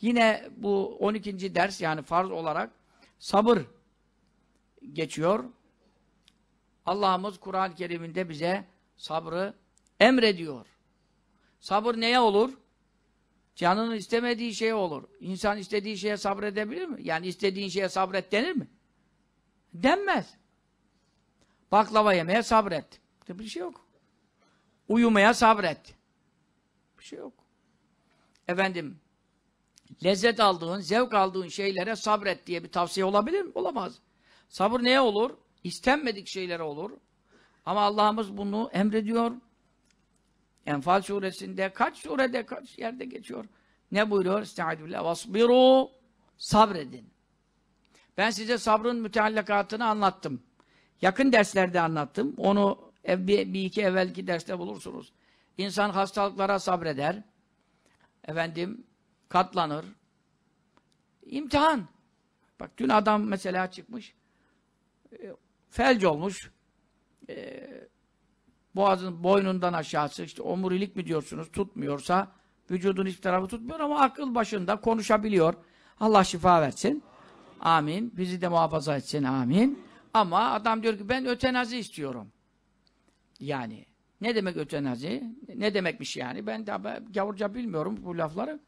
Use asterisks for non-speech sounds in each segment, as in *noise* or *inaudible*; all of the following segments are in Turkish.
Yine bu 12. ders yani farz olarak sabır geçiyor. Allah'ımız Kur'an-ı Kerim'inde bize sabrı emrediyor. Sabır neye olur? Canının istemediği şeye olur. İnsan istediği şeye sabredebilir mi? Yani istediğin şeye sabret denir mi? Denmez. Baklava yemeye sabret. Bir şey yok. Uyumaya sabret. Bir şey yok. Efendim, lezzet aldığın, zevk aldığın şeylere sabret diye bir tavsiye olabilir mi? Olamaz. Sabır neye olur? İstenmedik şeylere olur. Ama Allah'ımız bunu emrediyor. Enfal suresinde kaç surede kaç yerde geçiyor. Ne buyuruyor? Estaizu billah. Vasbiru. Sabredin. Ben size sabrın müteallakatını anlattım. Yakın derslerde anlattım. Onu bir iki evvelki derste bulursunuz. İnsan hastalıklara sabreder. Efendim, katlanır. İmtihan. Bak dün adam mesela çıkmış, e, felç olmuş, e, boğazın boynundan aşağısı, işte omurilik mi diyorsunuz, tutmuyorsa, vücudun hiçbir tarafı tutmuyor ama akıl başında konuşabiliyor. Allah şifa versin. Amin. Bizi de muhafaza etsin. Amin. Ama adam diyor ki ben ötenazi istiyorum. Yani ne demek ötenazi? Ne demekmiş yani? Ben de gavurca bilmiyorum bu lafları.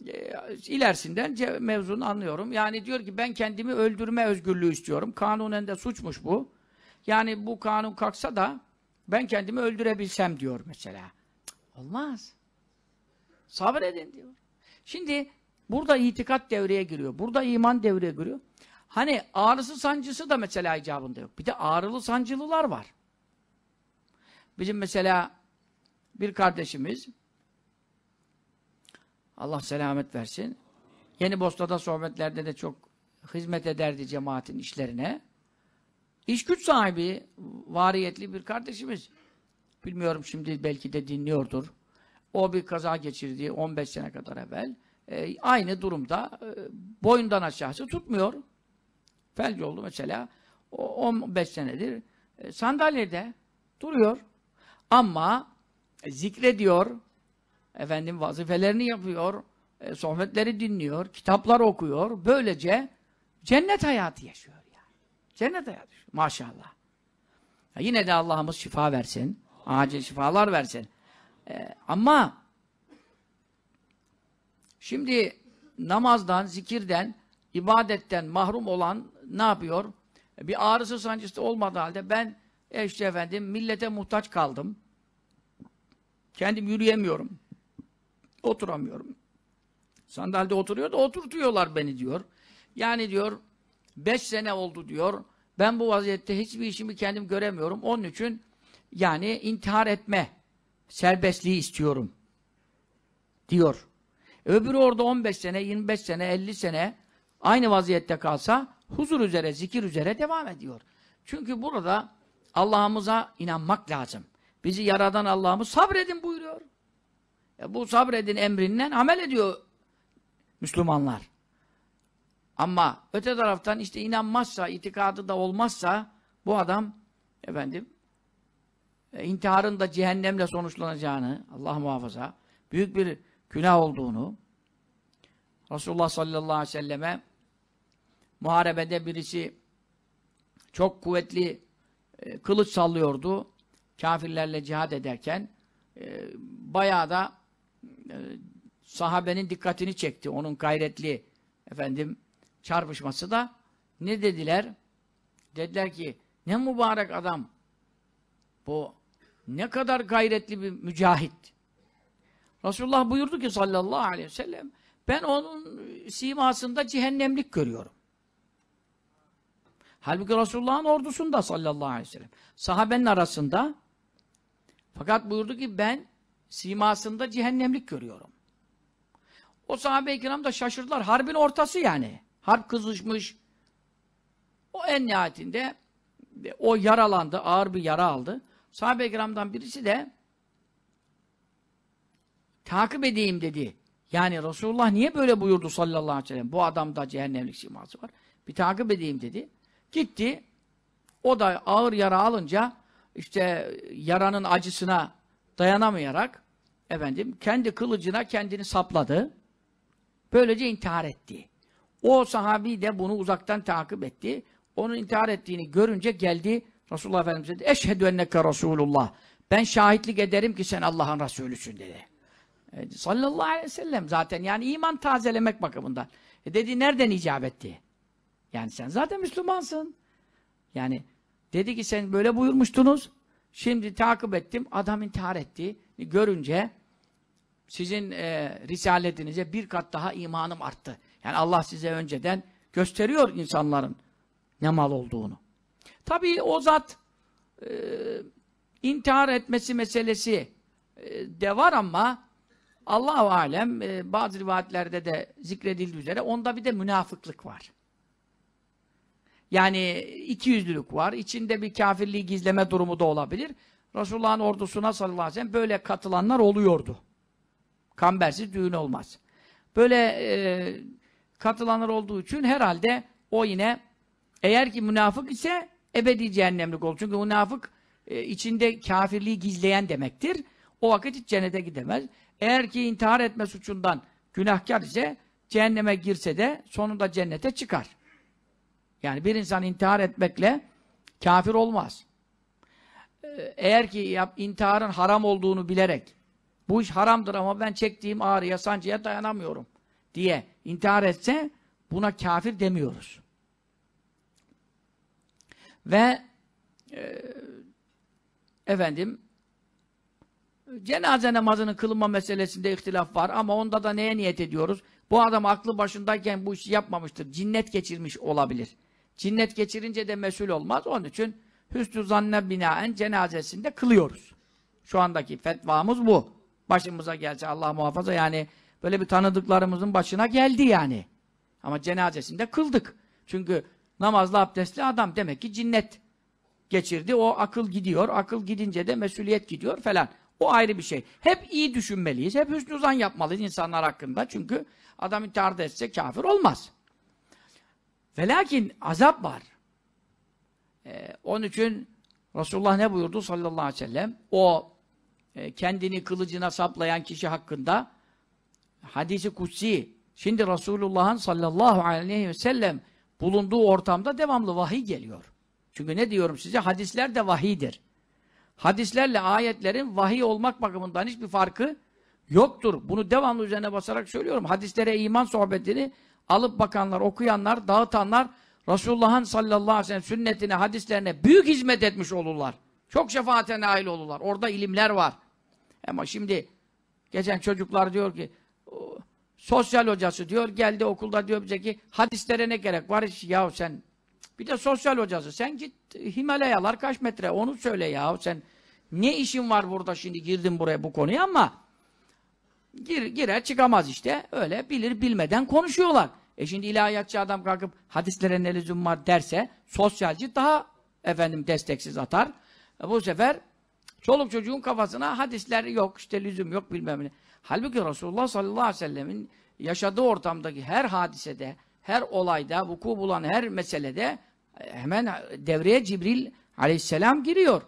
E, ilerisinden mevzunu anlıyorum. Yani diyor ki ben kendimi öldürme özgürlüğü istiyorum. Kanunen de suçmuş bu. Yani bu kanun kalksa da ben kendimi öldürebilsem diyor mesela. olmaz. Sabredin diyor. Şimdi burada itikat devreye giriyor. Burada iman devreye giriyor. Hani ağrısı sancısı da mesela icabında yok. Bir de ağrılı sancılılar var. Bizim mesela bir kardeşimiz Allah selamet versin. Yeni Bosta'da sohbetlerde de çok hizmet ederdi cemaatin işlerine. İş güç sahibi, variyetli bir kardeşimiz. Bilmiyorum şimdi belki de dinliyordur. O bir kaza geçirdi 15 sene kadar evvel. E, aynı durumda e, boyundan aşağısı tutmuyor. Felç oldu mesela. O, 15 senedir e, sandalyede duruyor. Ama zikrediyor, efendim vazifelerini yapıyor, e, sohbetleri dinliyor, kitaplar okuyor. Böylece cennet hayatı yaşıyor yani. Cennet hayatı yaşıyor. Maşallah. Ya yine de Allah'ımız şifa versin. Acil şifalar versin. E, ama şimdi namazdan, zikirden, ibadetten mahrum olan ne yapıyor? E, bir ağrısı sancısı olmadığı halde ben e, işte efendim millete muhtaç kaldım. Kendim yürüyemiyorum. Oturamıyorum. sandalde oturuyor da oturtuyorlar beni diyor. Yani diyor beş sene oldu diyor. Ben bu vaziyette hiçbir işimi kendim göremiyorum. Onun için yani intihar etme serbestliği istiyorum diyor. Öbürü orada 15 sene, 25 sene, 50 sene aynı vaziyette kalsa huzur üzere, zikir üzere devam ediyor. Çünkü burada Allah'ımıza inanmak lazım. Bizi yaradan Allah'ımız sabredin buyuruyor bu sabredin emrinden amel ediyor Müslümanlar. Ama öte taraftan işte inanmazsa, itikadı da olmazsa bu adam efendim e, intiharın da cehennemle sonuçlanacağını Allah muhafaza büyük bir günah olduğunu Resulullah sallallahu aleyhi ve selleme muharebede birisi çok kuvvetli e, kılıç sallıyordu kafirlerle cihad ederken e, bayağı da e, sahabenin dikkatini çekti. Onun gayretli efendim çarpışması da ne dediler? Dediler ki ne mübarek adam bu ne kadar gayretli bir mücahit. Resulullah buyurdu ki sallallahu aleyhi ve sellem ben onun simasında cehennemlik görüyorum. Halbuki Resulullah'ın ordusunda sallallahu aleyhi ve sellem. Sahabenin arasında fakat buyurdu ki ben simasında cehennemlik görüyorum. O sahabe-i kiram da şaşırdılar. Harbin ortası yani. Harp kızışmış. O en nihayetinde e, o yaralandı. Ağır bir yara aldı. Sahabe-i kiramdan birisi de takip edeyim dedi. Yani Resulullah niye böyle buyurdu sallallahu aleyhi ve sellem? Bu adamda cehennemlik siması var. Bir takip edeyim dedi. Gitti. O da ağır yara alınca işte yaranın acısına dayanamayarak efendim kendi kılıcına kendini sapladı. Böylece intihar etti. O sahabi de bunu uzaktan takip etti. Onun intihar ettiğini görünce geldi Resulullah Efendimiz dedi Eşhedü enneke Resulullah. Ben şahitlik ederim ki sen Allah'ın Resulüsün dedi. E, sallallahu aleyhi ve sellem zaten yani iman tazelemek bakımından. E dedi nereden icap etti? Yani sen zaten Müslümansın. Yani dedi ki sen böyle buyurmuştunuz. Şimdi takip ettim. Adam intihar etti görünce sizin e, risaletinize bir kat daha imanım arttı. Yani Allah size önceden gösteriyor insanların ne mal olduğunu. Tabii o zat e, intihar etmesi meselesi e, de var ama Allah-u Alem e, bazı rivayetlerde de zikredildiği üzere onda bir de münafıklık var. Yani ikiyüzlülük var. İçinde bir kafirliği gizleme durumu da olabilir. Resulullah'ın ordusuna sallallahu aleyhi ve sellem böyle katılanlar oluyordu. Kambersiz düğün olmaz. Böyle e, katılanlar olduğu için herhalde o yine eğer ki münafık ise ebedi cehennemlik olur. Çünkü münafık e, içinde kafirliği gizleyen demektir. O vakit hiç cennete gidemez. Eğer ki intihar etme suçundan günahkar ise cehenneme girse de sonunda cennete çıkar. Yani bir insan intihar etmekle kafir olmaz eğer ki yap, intiharın haram olduğunu bilerek bu iş haramdır ama ben çektiğim ağrıya, sancıya dayanamıyorum diye intihar etse buna kafir demiyoruz. Ve e, efendim cenaze namazının kılınma meselesinde ihtilaf var ama onda da neye niyet ediyoruz? Bu adam aklı başındayken bu işi yapmamıştır. Cinnet geçirmiş olabilir. Cinnet geçirince de mesul olmaz. Onun için hüsnü zanne binaen cenazesinde kılıyoruz. Şu andaki fetvamız bu. Başımıza gelse Allah muhafaza yani böyle bir tanıdıklarımızın başına geldi yani. Ama cenazesinde kıldık. Çünkü namazlı abdestli adam demek ki cinnet geçirdi. O akıl gidiyor. Akıl gidince de mesuliyet gidiyor falan. O ayrı bir şey. Hep iyi düşünmeliyiz. Hep hüsnü zan yapmalıyız insanlar hakkında. Çünkü adam intihar etse kafir olmaz. Ve lakin azap var. Ee, onun için Resulullah ne buyurdu sallallahu aleyhi ve sellem? O e, kendini kılıcına saplayan kişi hakkında hadisi kutsi. Şimdi Resulullah'ın sallallahu aleyhi ve sellem bulunduğu ortamda devamlı vahiy geliyor. Çünkü ne diyorum size? Hadisler de vahidir. Hadislerle ayetlerin vahiy olmak bakımından hiçbir farkı yoktur. Bunu devamlı üzerine basarak söylüyorum. Hadislere iman sohbetini alıp bakanlar, okuyanlar, dağıtanlar Resulullah'ın sallallahu aleyhi ve sellem sünnetine, hadislerine büyük hizmet etmiş olurlar. Çok şefaate nail olurlar. Orada ilimler var. Ama şimdi geçen çocuklar diyor ki sosyal hocası diyor geldi okulda diyor bize ki hadislere ne gerek var hiç yahu sen bir de sosyal hocası sen git Himalayalar kaç metre onu söyle ya sen ne işin var burada şimdi girdin buraya bu konuya ama gir, girer çıkamaz işte öyle bilir bilmeden konuşuyorlar. E şimdi ilahiyatçı adam kalkıp hadislere ne lüzum var derse sosyalci daha efendim desteksiz atar. E bu sefer çoluk çocuğun kafasına hadisler yok, işte lüzum yok bilmem ne. Halbuki Resulullah sallallahu aleyhi ve sellemin yaşadığı ortamdaki her hadisede, her olayda, vuku bulan her meselede e, hemen devreye Cibril aleyhisselam giriyor.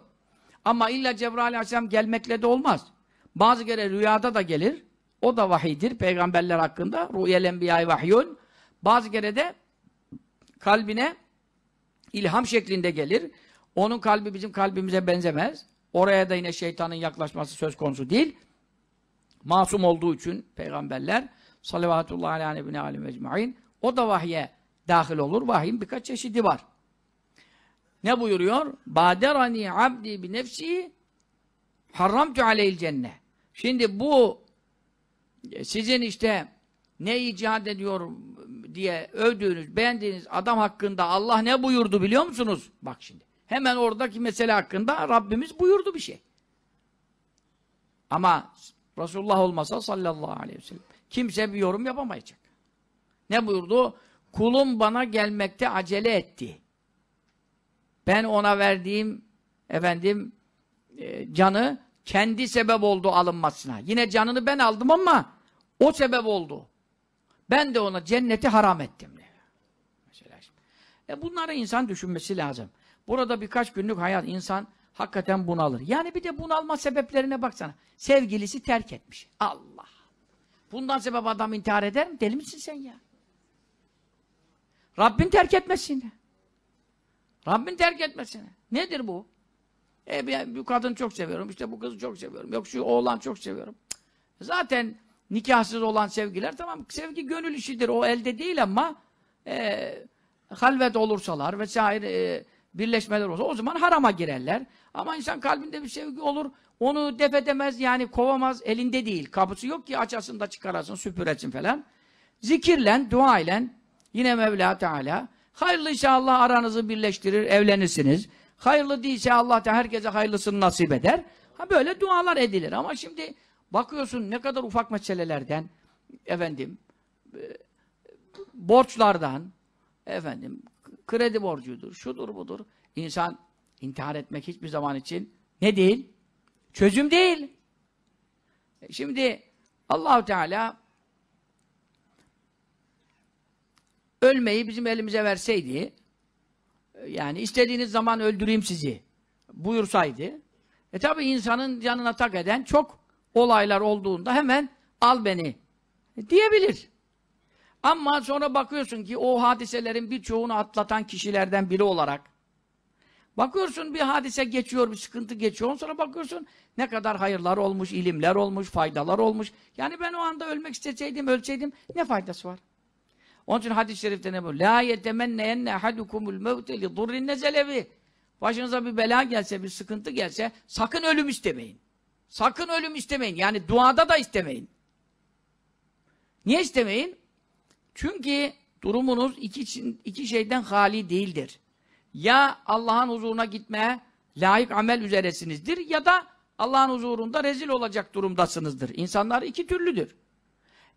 Ama illa Cebrail aleyhisselam gelmekle de olmaz. Bazı kere rüyada da gelir. O da vahiydir peygamberler hakkında. Rüyel enbiyâi vahyun. Bazı kere de kalbine ilham şeklinde gelir. Onun kalbi bizim kalbimize benzemez. Oraya da yine şeytanın yaklaşması söz konusu değil. Masum olduğu için peygamberler salavatullahi aleyhi nebine alim ecmain o da vahye dahil olur. Vahyin birkaç çeşidi var. Ne buyuruyor? Baderani abdi bi nefsi haramtu aleyhil cenne. Şimdi bu e, sizin işte ne icat ediyor diye övdüğünüz, beğendiğiniz adam hakkında Allah ne buyurdu biliyor musunuz? Bak şimdi. Hemen oradaki mesele hakkında Rabbimiz buyurdu bir şey. Ama Resulullah olmasa sallallahu aleyhi ve sellem kimse bir yorum yapamayacak. Ne buyurdu? Kulum bana gelmekte acele etti. Ben ona verdiğim efendim e, canı kendi sebep oldu alınmasına. Yine canını ben aldım ama o sebep oldu. Ben de ona cenneti haram ettim. Diyor. Mesela şimdi. E bunları insan düşünmesi lazım. Burada birkaç günlük hayat insan hakikaten bunalır. Yani bir de bunalma sebeplerine baksana. Sevgilisi terk etmiş. Allah! Bundan sebep adam intihar eder mi? Deli misin sen ya? Rabbin terk etmesin. Rabbin terk etmesin. Nedir bu? E, bir, bir kadın çok seviyorum, işte bu kızı çok seviyorum, yok şu oğlan çok seviyorum. Cık. Zaten nikahsız olan sevgiler tamam sevgi gönül işidir o elde değil ama e, halvet olursalar vesaire e, birleşmeler olsa o zaman harama girerler. Ama insan kalbinde bir sevgi olur. Onu def edemez yani kovamaz. Elinde değil. Kapısı yok ki açasın da çıkarasın süpüresin falan. Zikirle, dua ile yine Mevla Teala hayırlı inşallah aranızı birleştirir, evlenirsiniz. Hayırlı değilse Allah da herkese hayırlısını nasip eder. Ha böyle dualar edilir ama şimdi Bakıyorsun ne kadar ufak meselelerden efendim e, borçlardan efendim kredi borcudur, şudur budur. İnsan intihar etmek hiçbir zaman için ne değil? Çözüm değil. E, şimdi Allahu Teala ölmeyi bizim elimize verseydi e, yani istediğiniz zaman öldüreyim sizi buyursaydı e tabi insanın canına tak eden çok olaylar olduğunda hemen al beni e, diyebilir. Ama sonra bakıyorsun ki o hadiselerin birçoğunu atlatan kişilerden biri olarak bakıyorsun bir hadise geçiyor, bir sıkıntı geçiyor. Sonra bakıyorsun ne kadar hayırlar olmuş, ilimler olmuş, faydalar olmuş. Yani ben o anda ölmek isteseydim, ölseydim ne faydası var? Onun için hadis-i şerifte ne bu? La yetemenneyenne ahadukumul mevte li durrin nezelevi. Başınıza bir bela gelse, bir sıkıntı gelse sakın ölüm istemeyin. Sakın ölüm istemeyin. Yani duada da istemeyin. Niye istemeyin? Çünkü durumunuz iki, iki şeyden hali değildir. Ya Allah'ın huzuruna gitmeye layık amel üzeresinizdir ya da Allah'ın huzurunda rezil olacak durumdasınızdır. İnsanlar iki türlüdür.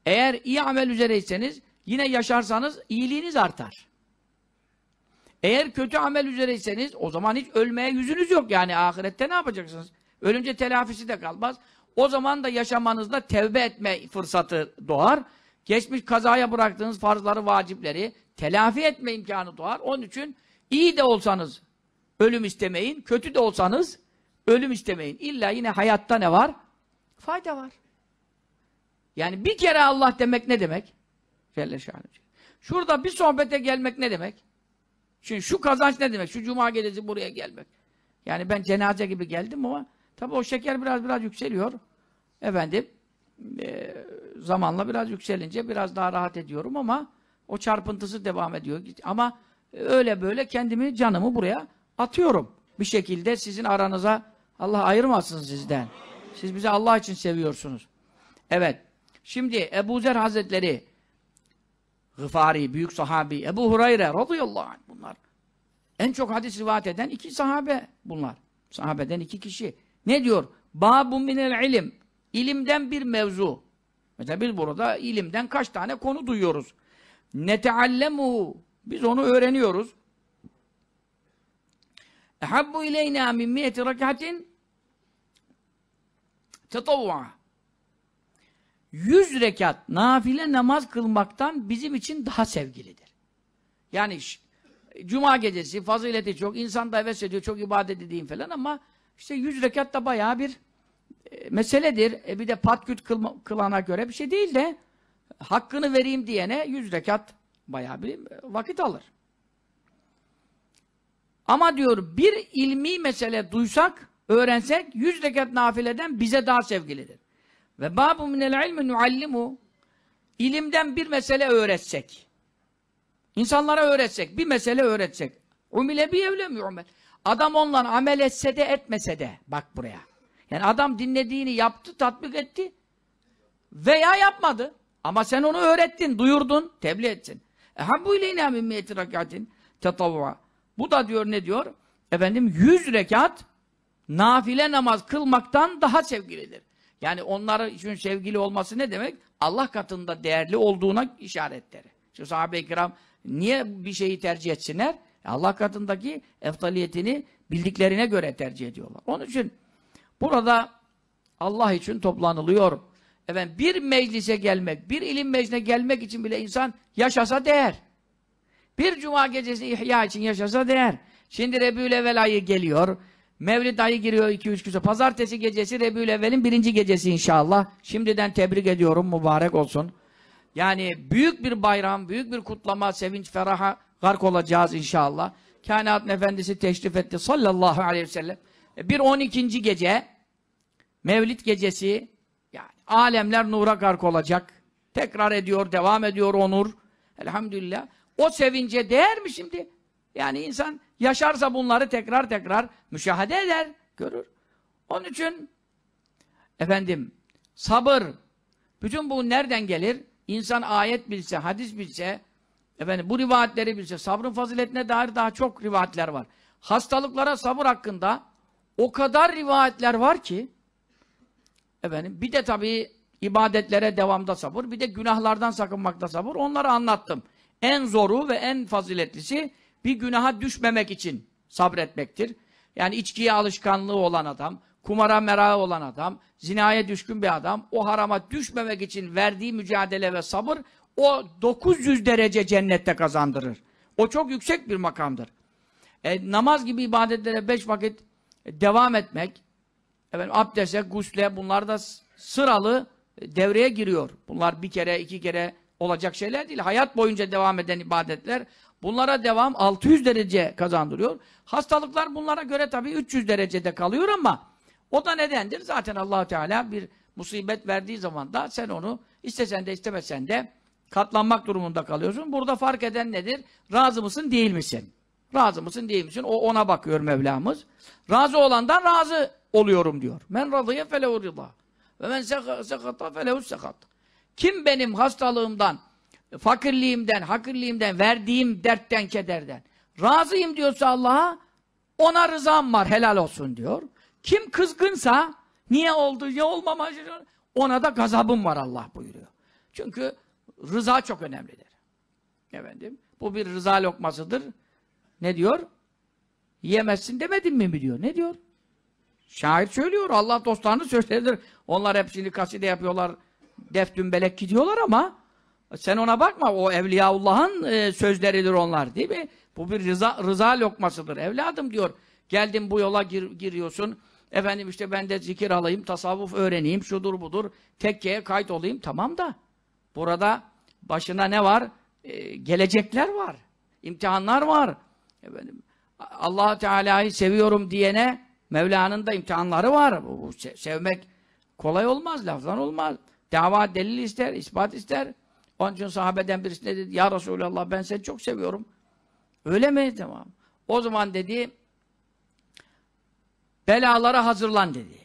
Eğer iyi amel üzereyseniz yine yaşarsanız iyiliğiniz artar. Eğer kötü amel üzereyseniz o zaman hiç ölmeye yüzünüz yok. Yani ahirette ne yapacaksınız? Ölümce telafisi de kalmaz. O zaman da yaşamanızda tevbe etme fırsatı doğar. Geçmiş kazaya bıraktığınız farzları, vacipleri telafi etme imkanı doğar. Onun için iyi de olsanız ölüm istemeyin, kötü de olsanız ölüm istemeyin. İlla yine hayatta ne var? Fayda var. Yani bir kere Allah demek ne demek? Şurada bir sohbete gelmek ne demek? Şimdi şu kazanç ne demek? Şu cuma gecesi buraya gelmek. Yani ben cenaze gibi geldim ama Tabi o şeker biraz biraz yükseliyor. Efendim e, zamanla biraz yükselince biraz daha rahat ediyorum ama o çarpıntısı devam ediyor. Ama öyle böyle kendimi canımı buraya atıyorum. Bir şekilde sizin aranıza Allah ayırmasın sizden. Siz bizi Allah için seviyorsunuz. Evet. Şimdi Ebu Zer Hazretleri Gıfari, büyük sahabi Ebu Hureyre radıyallahu anh bunlar. En çok hadis rivayet eden iki sahabe bunlar. Sahabeden iki kişi. Ne diyor? Babu minel ilim. İlimden bir mevzu. Mesela biz burada ilimden kaç tane konu duyuyoruz. Neteallemu. Biz onu öğreniyoruz. Ehabbu ileyna min miyeti rekatin tetavva. Yüz rekat nafile namaz kılmaktan bizim için daha sevgilidir. Yani Cuma gecesi fazileti çok, insan da heves ediyor, çok ibadet edeyim falan ama işte yüz rekat da bayağı bir e, meseledir. E bir de patküt kılana göre bir şey değil de hakkını vereyim diyene yüz rekat bayağı bir e, vakit alır. Ama diyor bir ilmi mesele duysak, öğrensek yüz rekat nafileden bize daha sevgilidir. Ve babu minel ilmi nuallimu ilimden bir mesele öğretsek. İnsanlara öğretsek, bir mesele öğretsek. Umile bir evle mi umel? Adam onunla amel etse de etmese de. Bak buraya. Yani adam dinlediğini yaptı, tatbik etti. Veya yapmadı. Ama sen onu öğrettin, duyurdun, tebliğ ettin. E, Habbu ileyna min miyeti rekatin Bu da diyor ne diyor? Efendim yüz rekat nafile namaz kılmaktan daha sevgilidir. Yani onlar için sevgili olması ne demek? Allah katında değerli olduğuna işaretleri. Şu sahabe-i kiram niye bir şeyi tercih etsinler? Allah katındaki eftaliyetini bildiklerine göre tercih ediyorlar. Onun için burada Allah için toplanılıyor. Efendim bir meclise gelmek, bir ilim meclisine gelmek için bile insan yaşasa değer. Bir cuma gecesi ihya için yaşasa değer. Şimdi Rebül Evvel ayı geliyor. Mevlid ayı giriyor 2-3 güse. Pazartesi gecesi Rebül Evvel'in birinci gecesi inşallah. Şimdiden tebrik ediyorum. Mübarek olsun. Yani büyük bir bayram, büyük bir kutlama, sevinç, feraha gark olacağız inşallah. Kainatın Efendisi teşrif etti sallallahu aleyhi ve sellem. E, bir 12. gece Mevlid gecesi yani alemler nura gark olacak. Tekrar ediyor, devam ediyor onur. Elhamdülillah. O sevince değer mi şimdi? Yani insan yaşarsa bunları tekrar tekrar müşahede eder, görür. Onun için efendim sabır bütün bu nereden gelir? İnsan ayet bilse, hadis bilse, Efendim bu rivayetleri bilse, sabrın faziletine dair daha çok rivayetler var. Hastalıklara sabır hakkında o kadar rivayetler var ki efendim bir de tabii ibadetlere devamda sabır, bir de günahlardan sakınmakta sabır. Onları anlattım. En zoru ve en faziletlisi bir günaha düşmemek için sabretmektir. Yani içkiye alışkanlığı olan adam, kumara merağı olan adam, zinaya düşkün bir adam, o harama düşmemek için verdiği mücadele ve sabır, o 900 derece cennette kazandırır. O çok yüksek bir makamdır. E, namaz gibi ibadetlere beş vakit e, devam etmek, efendim, abdeste, gusle bunlar da sıralı e, devreye giriyor. Bunlar bir kere, iki kere olacak şeyler değil. Hayat boyunca devam eden ibadetler bunlara devam 600 derece kazandırıyor. Hastalıklar bunlara göre tabii 300 derecede kalıyor ama o da nedendir? Zaten allah Teala bir musibet verdiği zaman da sen onu istesen de istemesen de katlanmak durumunda kalıyorsun. Burada fark eden nedir? Razı mısın değil misin? Razı mısın değil misin? O ona bakıyor Mevlamız. Razı olandan razı oluyorum diyor. Men razıye felehu rida. Ve men sekata felehu sekat. Kim benim hastalığımdan, fakirliğimden, hakirliğimden, verdiğim dertten, kederden razıyım diyorsa Allah'a ona rızam var helal olsun diyor. Kim kızgınsa niye oldu, Ya olmama ona da gazabım var Allah buyuruyor. Çünkü Rıza çok önemlidir. Efendim, bu bir rıza lokmasıdır. Ne diyor? Yemezsin demedim mi mi diyor. Ne diyor? Şair söylüyor. Allah dostlarını söyledirir. Onlar hep şimdi kaside yapıyorlar. def belek gidiyorlar ama sen ona bakma. O Evliyaullah'ın e, sözleridir onlar değil mi? Bu bir rıza, rıza lokmasıdır. Evladım diyor. Geldim bu yola gir, giriyorsun. Efendim işte ben de zikir alayım, tasavvuf öğreneyim, şudur budur, tekkeye kayıt olayım. Tamam da burada Başına ne var? Ee, gelecekler var. İmtihanlar var. Efendim, allah Teala'yı seviyorum diyene Mevla'nın da imtihanları var. Bu, bu sevmek kolay olmaz, laftan olmaz. Dava delil ister, ispat ister. Onun için sahabeden birisi dedi? Ya Resulallah ben seni çok seviyorum. Öyle mi? Tamam. O zaman dedi belalara hazırlan dedi.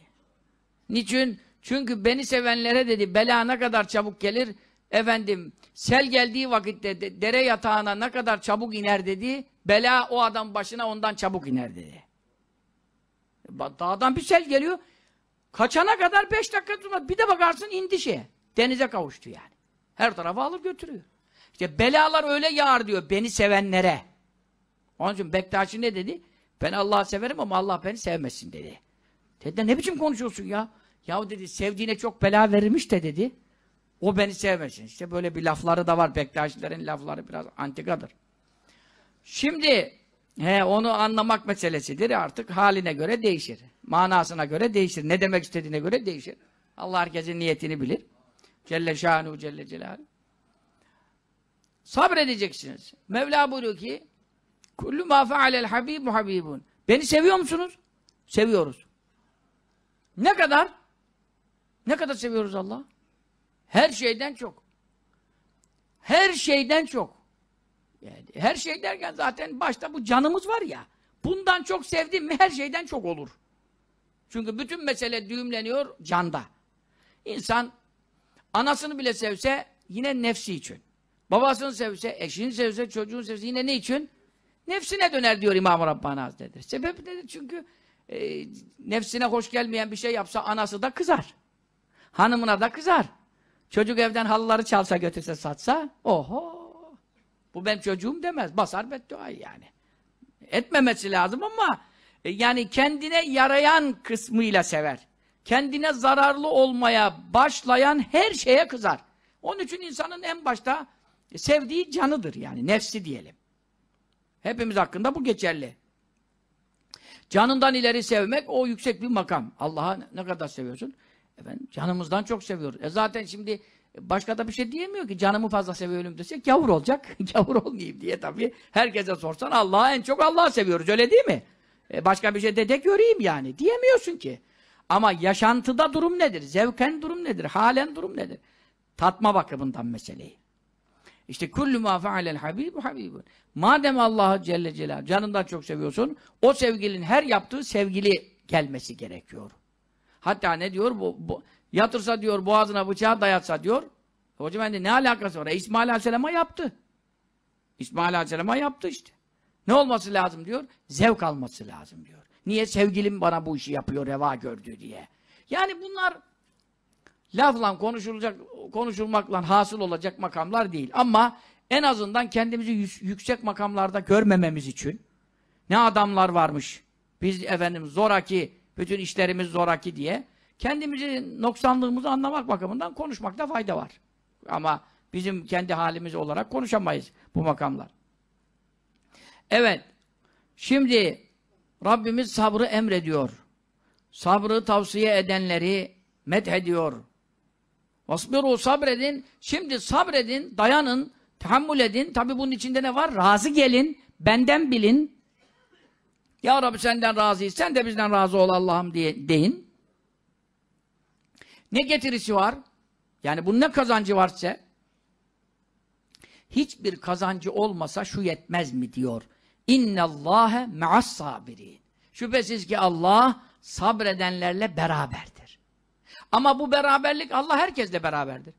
Niçin? Çünkü beni sevenlere dedi bela ne kadar çabuk gelir efendim sel geldiği vakitte de, dere yatağına ne kadar çabuk iner dedi, bela o adam başına ondan çabuk iner dedi. Dağdan bir sel geliyor, kaçana kadar beş dakika durma bir de bakarsın indi şeye, denize kavuştu yani. Her tarafa alır götürüyor. İşte belalar öyle yağar diyor beni sevenlere. Onun için Bektaşi ne dedi? Ben Allah'ı severim ama Allah beni sevmesin dedi. Dedi ne biçim konuşuyorsun ya? Yahu dedi sevdiğine çok bela verilmiş de dedi. O beni sevmesin. İşte böyle bir lafları da var. Bektaşilerin lafları biraz antikadır. Şimdi he, onu anlamak meselesidir. Artık haline göre değişir. Manasına göre değişir. Ne demek istediğine göre değişir. Allah herkesin niyetini bilir. Celle şanuhu celle celaluhu. Sabredeceksiniz. Mevla buyuruyor ki Kullu ma fealel habibu habibun. Beni seviyor musunuz? Seviyoruz. Ne kadar? Ne kadar seviyoruz Allah? Her şeyden çok. Her şeyden çok. Yani her şey derken zaten başta bu canımız var ya. Bundan çok sevdim mi her şeyden çok olur. Çünkü bütün mesele düğümleniyor canda. İnsan anasını bile sevse yine nefsi için. Babasını sevse, eşini sevse, çocuğunu sevse yine ne için? Nefsine döner diyor İmam-ı Rabbani Hazretleri. Sebep nedir? Çünkü e, nefsine hoş gelmeyen bir şey yapsa anası da kızar. Hanımına da kızar. Çocuk evden halıları çalsa götürse satsa, oho! Bu benim çocuğum demez. Basar bedduayı yani. Etmemesi lazım ama e, yani kendine yarayan kısmıyla sever. Kendine zararlı olmaya başlayan her şeye kızar. Onun için insanın en başta e, sevdiği canıdır yani nefsi diyelim. Hepimiz hakkında bu geçerli. Canından ileri sevmek o yüksek bir makam. Allah'a ne kadar seviyorsun? Efendim, canımızdan çok seviyoruz. E zaten şimdi başka da bir şey diyemiyor ki. Canımı fazla seviyorum dese gavur olacak. gavur *laughs* olmayayım diye tabii. Herkese sorsan Allah'a en çok Allah'ı seviyoruz. Öyle değil mi? E başka bir şey de de göreyim yani. Diyemiyorsun ki. Ama yaşantıda durum nedir? Zevken durum nedir? Halen durum nedir? Tatma bakımından meseleyi. İşte kullu ma fa'alel habibu habibun. Madem Allah'ı Celle Celal canından çok seviyorsun, o sevgilin her yaptığı sevgili gelmesi gerekiyor. Hatta ne diyor? Bu, bu, yatırsa diyor, boğazına bıçağı dayatsa diyor. Hoca bende ne alakası var? E, İsmail Aleyhisselam'a yaptı. İsmail Aleyhisselam'a yaptı işte. Ne olması lazım diyor? Zevk alması lazım diyor. Niye sevgilim bana bu işi yapıyor, reva gördü diye. Yani bunlar lafla konuşulacak, konuşulmakla hasıl olacak makamlar değil. Ama en azından kendimizi yüksek makamlarda görmememiz için ne adamlar varmış. Biz efendim zoraki bütün işlerimiz zoraki diye. Kendimizi noksanlığımızı anlamak bakımından konuşmakta fayda var. Ama bizim kendi halimiz olarak konuşamayız bu makamlar. Evet. Şimdi Rabbimiz sabrı emrediyor. Sabrı tavsiye edenleri met methediyor. Vasbiru sabredin. Şimdi sabredin, dayanın, tahammül edin. Tabi bunun içinde ne var? Razı gelin, benden bilin. Ya Rabbi senden razıyız, sen de bizden razı ol Allah'ım diye deyin. Ne getirisi var? Yani bunun ne kazancı var size? Hiçbir kazancı olmasa şu yetmez mi diyor. İnne Allahe me'as sabirin. Şüphesiz ki Allah sabredenlerle beraberdir. Ama bu beraberlik Allah herkesle beraberdir.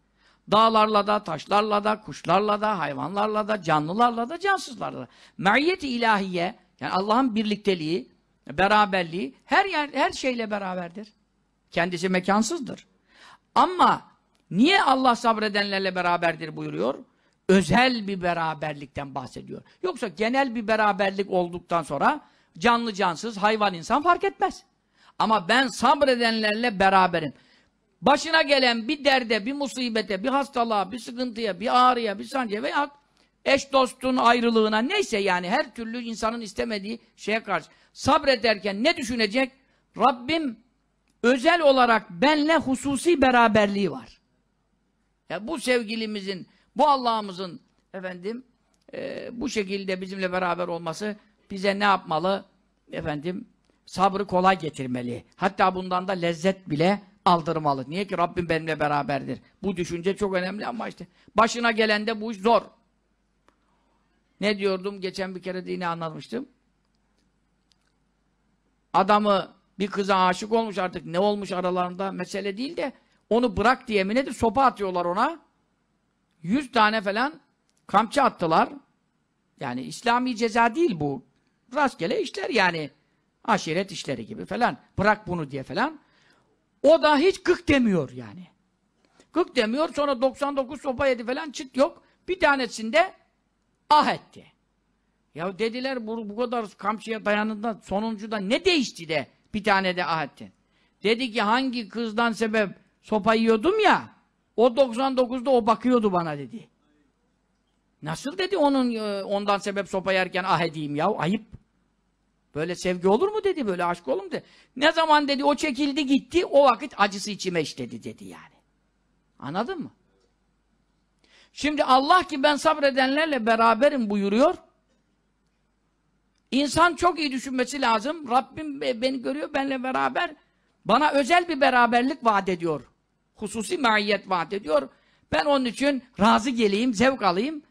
Dağlarla da, taşlarla da, kuşlarla da, hayvanlarla da, canlılarla da, cansızlarla da. Me'iyeti ilahiye yani Allah'ın birlikteliği, beraberliği her yer her şeyle beraberdir. Kendisi mekansızdır. Ama niye Allah sabredenlerle beraberdir buyuruyor? Özel bir beraberlikten bahsediyor. Yoksa genel bir beraberlik olduktan sonra canlı cansız hayvan insan fark etmez. Ama ben sabredenlerle beraberim. Başına gelen bir derde, bir musibete, bir hastalığa, bir sıkıntıya, bir ağrıya, bir sancıya veya eş dostun ayrılığına neyse yani her türlü insanın istemediği şeye karşı sabrederken ne düşünecek? Rabbim özel olarak benle hususi beraberliği var. Ya bu sevgilimizin, bu Allah'ımızın efendim e, bu şekilde bizimle beraber olması bize ne yapmalı? Efendim sabrı kolay getirmeli. Hatta bundan da lezzet bile aldırmalı. Niye ki Rabbim benimle beraberdir. Bu düşünce çok önemli ama işte başına gelen de bu iş zor. Ne diyordum? Geçen bir kere de yine anlatmıştım. Adamı bir kıza aşık olmuş artık ne olmuş aralarında mesele değil de onu bırak diye mi nedir? Sopa atıyorlar ona. Yüz tane falan kamçı attılar. Yani İslami ceza değil bu. Rastgele işler yani. Aşiret işleri gibi falan. Bırak bunu diye falan. O da hiç gık demiyor yani. Gık demiyor. Sonra 99 sopa yedi falan çıt yok. Bir tanesinde ah etti. Ya dediler bu, bu kadar kamçıya dayanında sonuncuda ne değişti de bir tane de ah etti. Dedi ki hangi kızdan sebep sopa yiyordum ya o 99'da o bakıyordu bana dedi. Nasıl dedi onun e, ondan sebep sopa yerken ah edeyim ya ayıp. Böyle sevgi olur mu dedi böyle aşk olur mu dedi. Ne zaman dedi o çekildi gitti o vakit acısı içime işledi dedi yani. Anladın mı? Şimdi Allah ki ben sabredenlerle beraberim buyuruyor. İnsan çok iyi düşünmesi lazım. Rabbim beni görüyor, benle beraber. Bana özel bir beraberlik vaat ediyor. Hususi maiyet vaat ediyor. Ben onun için razı geleyim, zevk alayım.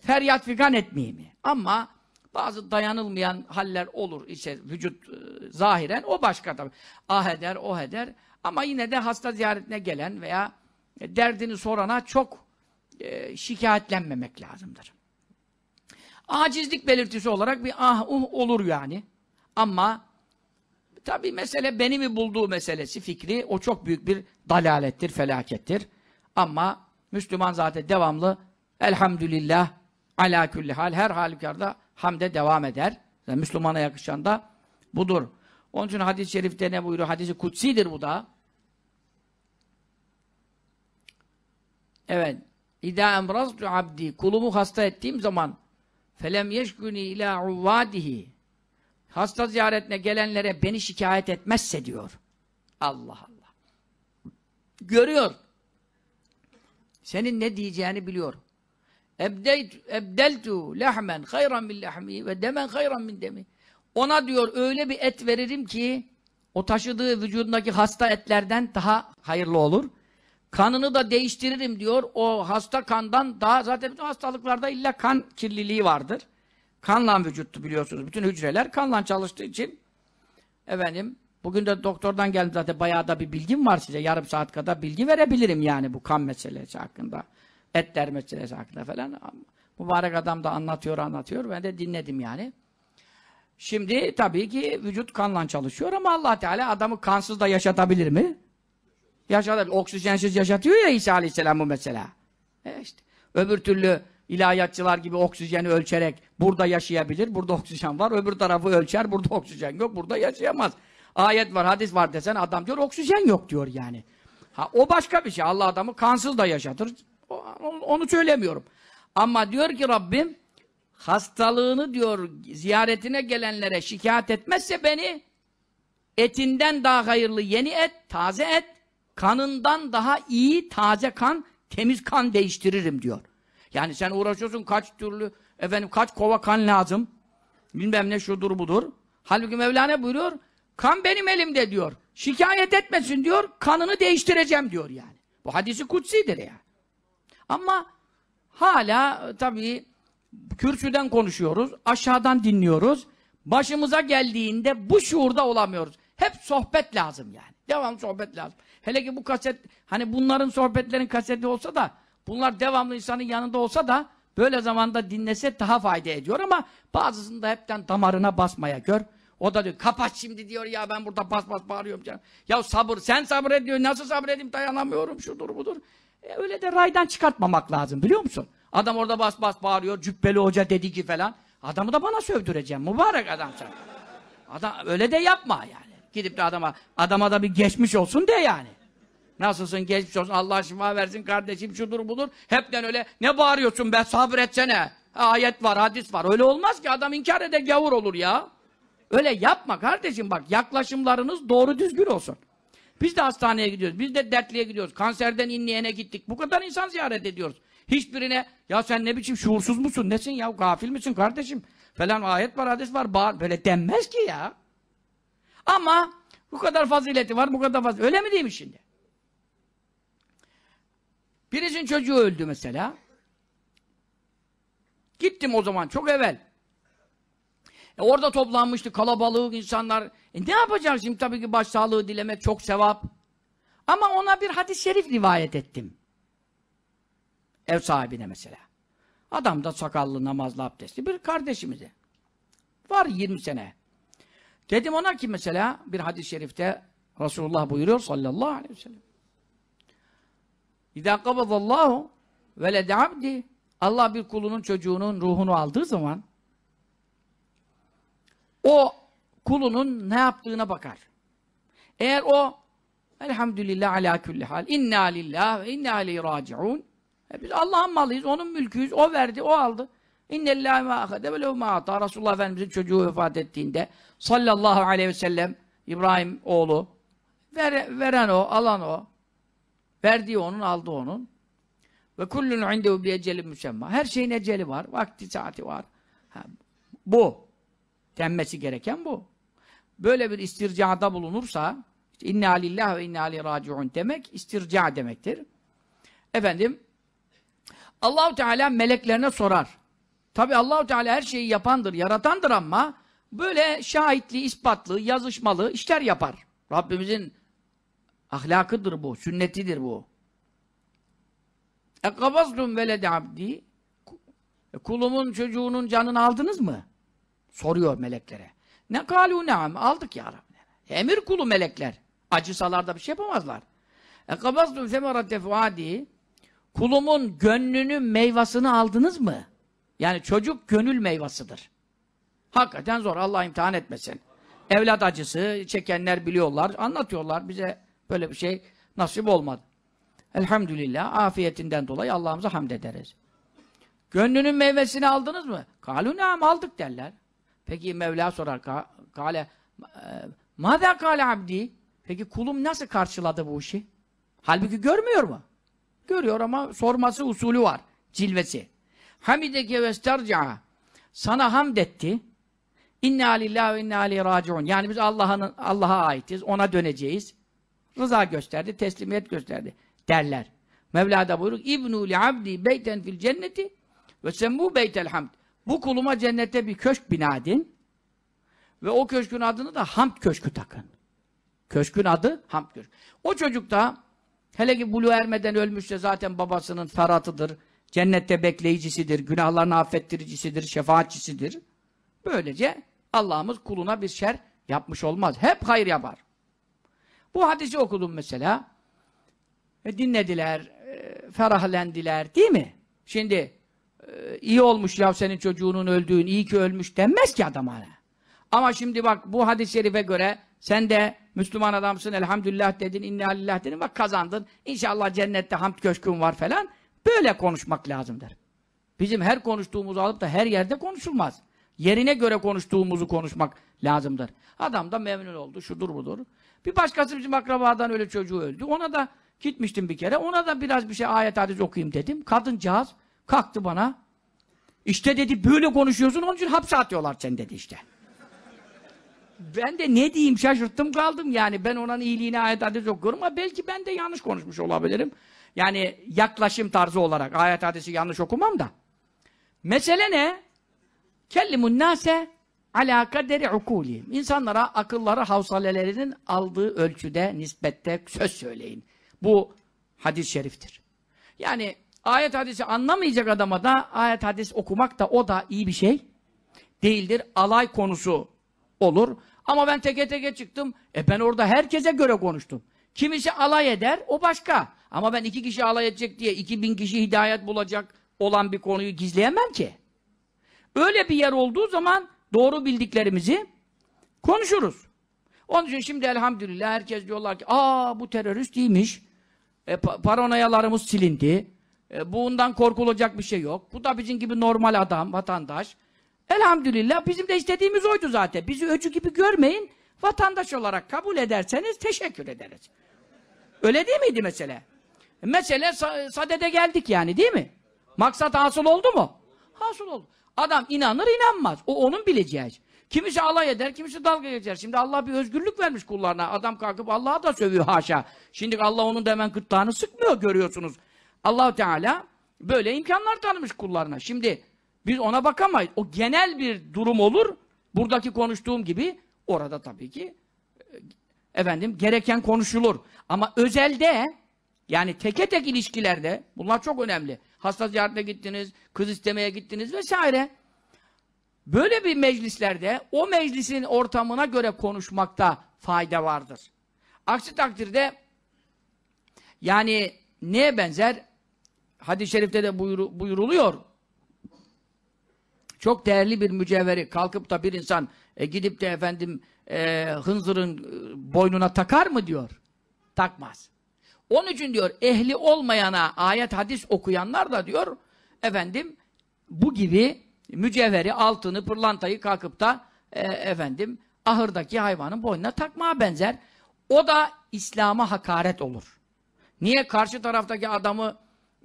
Feryat figan etmeyeyim. Ama bazı dayanılmayan haller olur. İşte vücut e, zahiren o başka tabii. Ah eder, o oh eder. Ama yine de hasta ziyaretine gelen veya derdini sorana çok e, şikayetlenmemek lazımdır. Acizlik belirtisi olarak bir ah uh olur yani. Ama tabi mesele beni mi bulduğu meselesi fikri o çok büyük bir dalalettir, felakettir. Ama Müslüman zaten devamlı elhamdülillah ala külli hal her halükarda hamde devam eder. Yani Müslümana yakışan da budur. Onun için hadis-i şerifte ne buyuruyor? Hadisi kutsidir bu da. Evet. İdâ emraztu abdi. Kulumu hasta ettiğim zaman felem yeşgüni ilâ uvvâdihi. Hasta ziyaretine gelenlere beni şikayet etmezse diyor. Allah Allah. Görüyor. Senin ne diyeceğini biliyor. Ebdeltu lehmen hayran min lehmi ve demen hayran min demi. Ona diyor öyle bir et veririm ki o taşıdığı vücudundaki hasta etlerden daha hayırlı olur kanını da değiştiririm diyor. O hasta kandan daha zaten bütün hastalıklarda illa kan kirliliği vardır. Kanla vücuttu biliyorsunuz. Bütün hücreler kanla çalıştığı için efendim bugün de doktordan geldim zaten bayağı da bir bilgim var size. Yarım saat kadar bilgi verebilirim yani bu kan meselesi hakkında. Etler meselesi hakkında falan. Mübarek adam da anlatıyor anlatıyor. Ben de dinledim yani. Şimdi tabii ki vücut kanla çalışıyor ama allah Teala adamı kansız da yaşatabilir mi? yaşatabilir. Oksijensiz yaşatıyor ya İsa Aleyhisselam bu mesela. E işte. Öbür türlü ilahiyatçılar gibi oksijeni ölçerek burada yaşayabilir, burada oksijen var. Öbür tarafı ölçer, burada oksijen yok, burada yaşayamaz. Ayet var, hadis var desen adam diyor oksijen yok diyor yani. Ha, o başka bir şey. Allah adamı kansız da yaşatır. Onu söylemiyorum. Ama diyor ki Rabbim hastalığını diyor ziyaretine gelenlere şikayet etmezse beni etinden daha hayırlı yeni et, taze et kanından daha iyi taze kan, temiz kan değiştiririm diyor. Yani sen uğraşıyorsun kaç türlü, efendim kaç kova kan lazım, bilmem ne şudur budur. Halbuki Mevlana buyuruyor, kan benim elimde diyor. Şikayet etmesin diyor, kanını değiştireceğim diyor yani. Bu hadisi kutsidir ya. Ama hala e, tabii kürsüden konuşuyoruz, aşağıdan dinliyoruz. Başımıza geldiğinde bu şuurda olamıyoruz. Hep sohbet lazım yani. Devamlı sohbet lazım. Hele ki bu kaset, hani bunların sohbetlerin kaseti olsa da, bunlar devamlı insanın yanında olsa da, böyle zamanda dinlese daha fayda ediyor ama bazısını da hepten damarına basmaya gör. O da diyor, kapat şimdi diyor ya ben burada bas bas bağırıyorum canım. Ya sabır, sen sabret diyor, nasıl sabır sabredeyim dayanamıyorum, şudur budur. E öyle de raydan çıkartmamak lazım biliyor musun? Adam orada bas bas bağırıyor, cübbeli hoca dedi ki falan. Adamı da bana sövdüreceğim, mübarek adam sen. Adam, öyle de yapma yani. Gidip de adama, adama da bir geçmiş olsun de yani. Nasılsın geçmiş olsun Allah şifa versin kardeşim şudur budur. Hepten öyle ne bağırıyorsun be sabretsene. Ayet var hadis var öyle olmaz ki adam inkar eder gavur olur ya. Öyle yapma kardeşim bak yaklaşımlarınız doğru düzgün olsun. Biz de hastaneye gidiyoruz, biz de dertliye gidiyoruz, kanserden inleyene gittik. Bu kadar insan ziyaret ediyoruz. Hiçbirine ya sen ne biçim şuursuz musun, nesin ya, gafil misin kardeşim? Falan ayet var, hadis var, bağır. Böyle denmez ki ya. Ama bu kadar fazileti var, bu kadar fazileti. Öyle mi değil mi şimdi? Birisinin çocuğu öldü mesela. Gittim o zaman çok evvel. E orada toplanmıştı kalabalık insanlar. E ne yapacağız şimdi tabii ki başsağlığı dilemek çok sevap. Ama ona bir hadis-i şerif rivayet ettim. Ev sahibine mesela. Adam da sakallı, namazlı, abdestli bir kardeşimize. Var 20 sene. Dedim ona ki mesela bir hadis-i şerifte Resulullah buyuruyor sallallahu aleyhi ve sellem. İdâ kabadallahu veled abdi Allah bir kulunun çocuğunun ruhunu aldığı zaman o kulunun ne yaptığına bakar. Eğer o elhamdülillah ala külli hal inna lillah ve inna aleyhi raciun e biz Allah'ın malıyız, onun mülküyüz, o verdi, o aldı. İnnellâhi mâ ahede ve lehu mâ ata. Resulullah Efendimiz'in çocuğu vefat ettiğinde sallallahu aleyhi ve sellem İbrahim oğlu ver, veren o, alan o. Verdiği onun, aldı onun. Ve kullun indehu bi ecelin müsemma. Her şeyin eceli var, vakti, saati var. Ha, bu. Denmesi gereken bu. Böyle bir istircada bulunursa işte, inna lillah ve inna li raciun demek istirca demektir. Efendim Allahu Teala meleklerine sorar. Tabi Allahu Teala her şeyi yapandır, yaratandır ama böyle şahitli, ispatlı, yazışmalı işler yapar. Rabbimizin ahlakıdır bu, sünnetidir bu. Ekabastum veled abdi e, kulumun çocuğunun canını aldınız mı? Soruyor meleklere. Ne kalu naam aldık ya Rabbim. Emir kulu melekler. Acısalar da bir şey yapamazlar. Ekabastum semerate fuadi kulumun gönlünün meyvasını aldınız mı? Yani çocuk gönül meyvasıdır. Hakikaten zor. Allah imtihan etmesin. Evlat acısı çekenler biliyorlar. Anlatıyorlar. Bize böyle bir şey nasip olmadı. Elhamdülillah afiyetinden dolayı Allah'ımıza hamd ederiz. Gönlünün meyvesini aldınız mı? Kalunam aldık derler. Peki Mevla sorar. Kale Mada kale abdi? Peki kulum nasıl karşıladı bu işi? Halbuki görmüyor mu? Görüyor ama sorması usulü var. Cilvesi. Hamideke vestarca. Sana hamd etti. İnna lillahi ve inna aleyhi raciun. Yani biz Allah'ın Allah'a aitiz. Ona döneceğiz. Rıza gösterdi, teslimiyet gösterdi derler. Mevla da buyurur. İbnu li abdi beyten fil cenneti ve semmu beytel hamd. Bu kuluma cennette bir köşk bina edin. Ve o köşkün adını da Hamd Köşkü takın. Köşkün adı Hamd Köşkü. O çocuk da hele ki bulu ermeden ölmüşse zaten babasının feratıdır. Cennette bekleyicisidir, günahlarını affettiricisidir, şefaatçisidir. Böylece Allah'ımız kuluna bir şer yapmış olmaz. Hep hayır yapar. Bu hadisi okudum mesela. E, dinlediler, e, ferahlendiler değil mi? Şimdi e, iyi olmuş ya senin çocuğunun öldüğün, iyi ki ölmüş denmez ki adama. Ama şimdi bak bu hadis-i şerife göre sen de Müslüman adamsın elhamdülillah dedin, inna lillah dedin bak kazandın. İnşallah cennette hamd köşkün var falan. Böyle konuşmak lazım der. Bizim her konuştuğumuzu alıp da her yerde konuşulmaz. Yerine göre konuştuğumuzu konuşmak lazımdır. Adam da memnun oldu, şudur budur. Bir başkası bizim akrabadan öyle çocuğu öldü. Ona da gitmiştim bir kere. Ona da biraz bir şey ayet hadis okuyayım dedim. Kadıncağız kalktı bana. İşte dedi böyle konuşuyorsun onun için hapse atıyorlar sen dedi işte. ben de ne diyeyim şaşırttım kaldım yani. Ben onun iyiliğine ayet hadis okuyorum ama belki ben de yanlış konuşmuş olabilirim. Yani yaklaşım tarzı olarak. Ayet hadisi yanlış okumam da. Mesele ne? Kellimun nase ala kaderi ukulihim. İnsanlara akılları, havsalelerinin aldığı ölçüde, nispette söz söyleyin. Bu hadis-i şeriftir. Yani ayet hadisi anlamayacak adama da ayet hadis okumak da o da iyi bir şey değildir. Alay konusu olur. Ama ben teke teke çıktım. E ben orada herkese göre konuştum. Kimisi alay eder, o başka. Ama ben iki kişi alay edecek diye iki bin kişi hidayet bulacak olan bir konuyu gizleyemem ki. Öyle bir yer olduğu zaman doğru bildiklerimizi konuşuruz. Onun için şimdi elhamdülillah herkes diyorlar ki aa bu terörist değilmiş. E, pa paranoyalarımız silindi. E, bundan korkulacak bir şey yok. Bu da bizim gibi normal adam, vatandaş. Elhamdülillah bizim de istediğimiz oydu zaten. Bizi öcü gibi görmeyin. Vatandaş olarak kabul ederseniz teşekkür ederiz. Öyle değil miydi mesele? Mesele sadede geldik yani değil mi? Maksat hasıl oldu mu? Hasıl oldu. Adam inanır inanmaz. O onun bileceği Kimisi alay eder, kimisi dalga geçer. Şimdi Allah bir özgürlük vermiş kullarına. Adam kalkıp Allah'a da sövüyor haşa. Şimdi Allah onun da hemen gırtlağını sıkmıyor görüyorsunuz. Allahu Teala böyle imkanlar tanımış kullarına. Şimdi biz ona bakamayız. O genel bir durum olur. Buradaki konuştuğum gibi orada tabii ki e, efendim gereken konuşulur. Ama özelde yani teke tek ilişkilerde, bunlar çok önemli. Hasta ziyaretine gittiniz, kız istemeye gittiniz vesaire. Böyle bir meclislerde o meclisin ortamına göre konuşmakta fayda vardır. Aksi takdirde yani neye benzer? Hadis-i şerifte de buyur, buyuruluyor. Çok değerli bir mücevheri kalkıp da bir insan e, gidip de efendim e, hınzırın e, boynuna takar mı diyor. Takmaz. Onun için diyor ehli olmayana ayet hadis okuyanlar da diyor efendim bu gibi mücevheri, altını, pırlantayı kalkıp da e, efendim ahırdaki hayvanın boynuna takmaya benzer. O da İslam'a hakaret olur. Niye karşı taraftaki adamı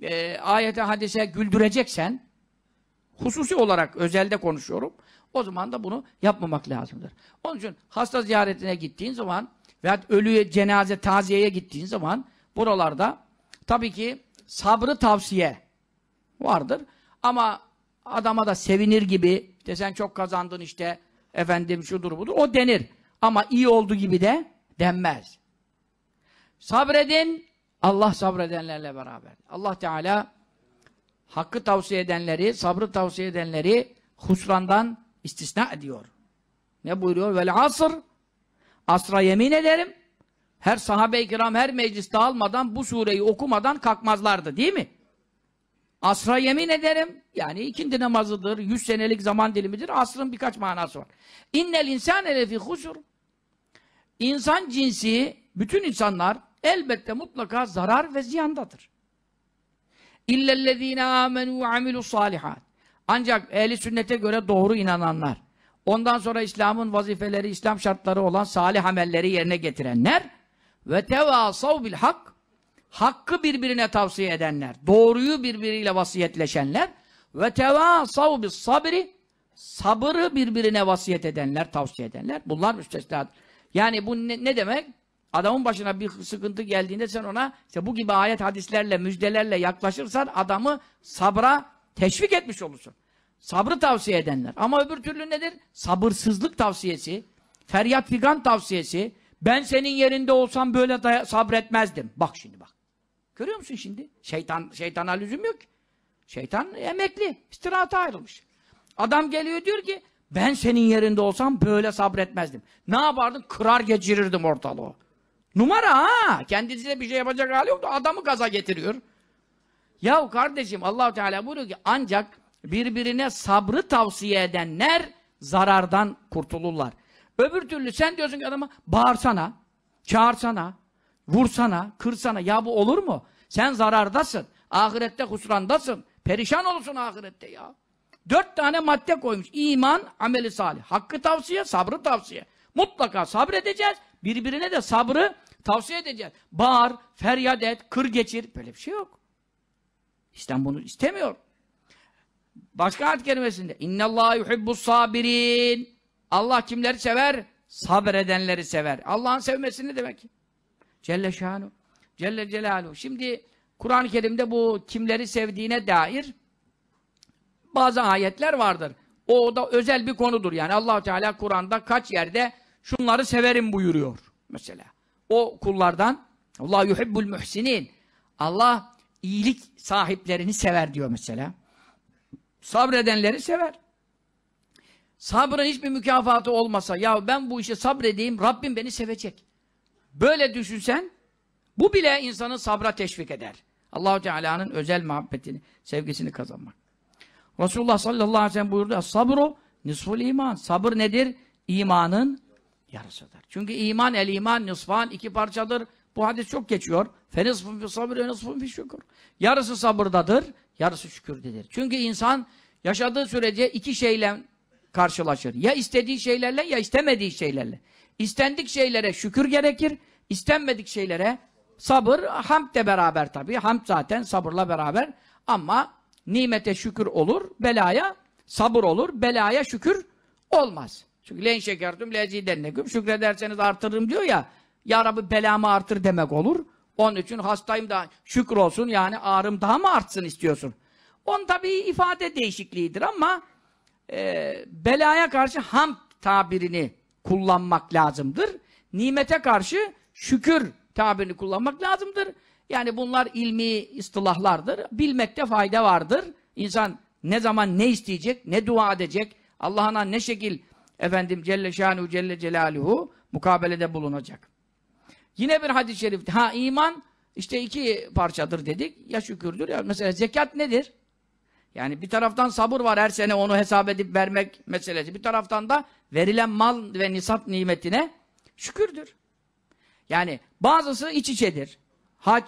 e, ayete hadise güldüreceksen hususi olarak özelde konuşuyorum. O zaman da bunu yapmamak lazımdır. Onun için hasta ziyaretine gittiğin zaman veya ölüye cenaze taziyeye gittiğin zaman Buralarda tabii ki sabrı tavsiye vardır. Ama adama da sevinir gibi işte sen çok kazandın işte efendim şudur budur o denir. Ama iyi oldu gibi de denmez. Sabredin Allah sabredenlerle beraber. Allah Teala hakkı tavsiye edenleri, sabrı tavsiye edenleri husrandan istisna ediyor. Ne buyuruyor? Vel asr asra yemin ederim her sahabe-i kiram her mecliste almadan bu sureyi okumadan kalkmazlardı değil mi? Asra yemin ederim. Yani ikindi namazıdır, yüz senelik zaman dilimidir. Asrın birkaç manası var. İnnel insan elefi husur. İnsan cinsi, bütün insanlar elbette mutlaka zarar ve ziyandadır. İllellezine amenu ve amilu salihat. Ancak ehli sünnete göre doğru inananlar, ondan sonra İslam'ın vazifeleri, İslam şartları olan salih amelleri yerine getirenler ve tevasav bil hak hakkı birbirine tavsiye edenler, doğruyu birbiriyle vasiyetleşenler ve tevasav bil sabri sabırı birbirine vasiyet edenler, tavsiye edenler. Bunlar müstesnadır. Yani bu ne, ne demek? Adamın başına bir sıkıntı geldiğinde sen ona işte bu gibi ayet hadislerle, müjdelerle yaklaşırsan adamı sabra teşvik etmiş olursun. Sabrı tavsiye edenler. Ama öbür türlü nedir? Sabırsızlık tavsiyesi, feryat figan tavsiyesi, ben senin yerinde olsam böyle sabretmezdim. Bak şimdi bak. Görüyor musun şimdi? Şeytan, şeytana lüzum yok Şeytan emekli, istirahata ayrılmış. Adam geliyor diyor ki, ben senin yerinde olsam böyle sabretmezdim. Ne yapardın? Kırar geçirirdim ortalığı. Numara ha! Kendisine bir şey yapacak hali yoktu. adamı gaza getiriyor. Yahu kardeşim allah Teala buyuruyor ki ancak birbirine sabrı tavsiye edenler zarardan kurtulurlar. Öbür türlü sen diyorsun ki adama bağırsana, çağırsana, vursana, kırsana. Ya bu olur mu? Sen zarardasın. Ahirette husrandasın. Perişan olsun ahirette ya. Dört tane madde koymuş. İman, ameli salih. Hakkı tavsiye, sabrı tavsiye. Mutlaka sabredeceğiz. Birbirine de sabrı tavsiye edeceğiz. Bağır, feryat et, kır geçir. Böyle bir şey yok. İslam bunu istemiyor. Başka ayet kelimesinde İnnallâhu yuhibbus sabirin Allah kimleri sever? Sabredenleri sever. Allah'ın sevmesi ne demek? Celle şanu. Celle celaluhu. Şimdi Kur'an-ı Kerim'de bu kimleri sevdiğine dair bazı ayetler vardır. O da özel bir konudur. Yani allah Teala Kur'an'da kaç yerde şunları severim buyuruyor. Mesela o kullardan Allah yuhibbul muhsinin Allah iyilik sahiplerini sever diyor mesela. Sabredenleri sever. Sabrın hiçbir mükafatı olmasa ya ben bu işe sabredeyim Rabbim beni sevecek. Böyle düşünsen bu bile insanı sabra teşvik eder. Allahu Teala'nın özel muhabbetini, sevgisini kazanmak. Resulullah sallallahu aleyhi ve sellem buyurdu. Sabru nisful iman. Sabır nedir? İmanın yarısıdır. Çünkü iman el iman nisfan iki parçadır. Bu hadis çok geçiyor. Fenisfun fi sabr ve nisfun fi şükür. Yarısı sabırdadır, yarısı şükürdedir. Çünkü insan yaşadığı sürece iki şeyle karşılaşır. Ya istediği şeylerle ya istemediği şeylerle. İstendik şeylere şükür gerekir, istenmedik şeylere sabır, hamd de beraber tabii. Hamd zaten sabırla beraber ama nimete şükür olur, belaya sabır olur, belaya şükür olmaz. Çünkü len şekertum lezidenneküm şükrederseniz artırırım diyor ya. Ya Rabbi belamı artır demek olur. Onun için hastayım da şükür olsun yani ağrım daha mı artsın istiyorsun? On tabii ifade değişikliğidir ama e, belaya karşı ham tabirini kullanmak lazımdır. Nimete karşı şükür tabirini kullanmak lazımdır. Yani bunlar ilmi istilahlardır. Bilmekte fayda vardır. İnsan ne zaman ne isteyecek, ne dua edecek, Allah'ına ne şekil efendim Celle Şanuhu Celle Celaluhu mukabelede bulunacak. Yine bir hadis-i şerifte ha iman işte iki parçadır dedik. Ya şükürdür ya. Mesela zekat nedir? Yani bir taraftan sabır var her sene onu hesap edip vermek meselesi. Bir taraftan da verilen mal ve nisap nimetine şükürdür. Yani bazısı iç içedir. Hac,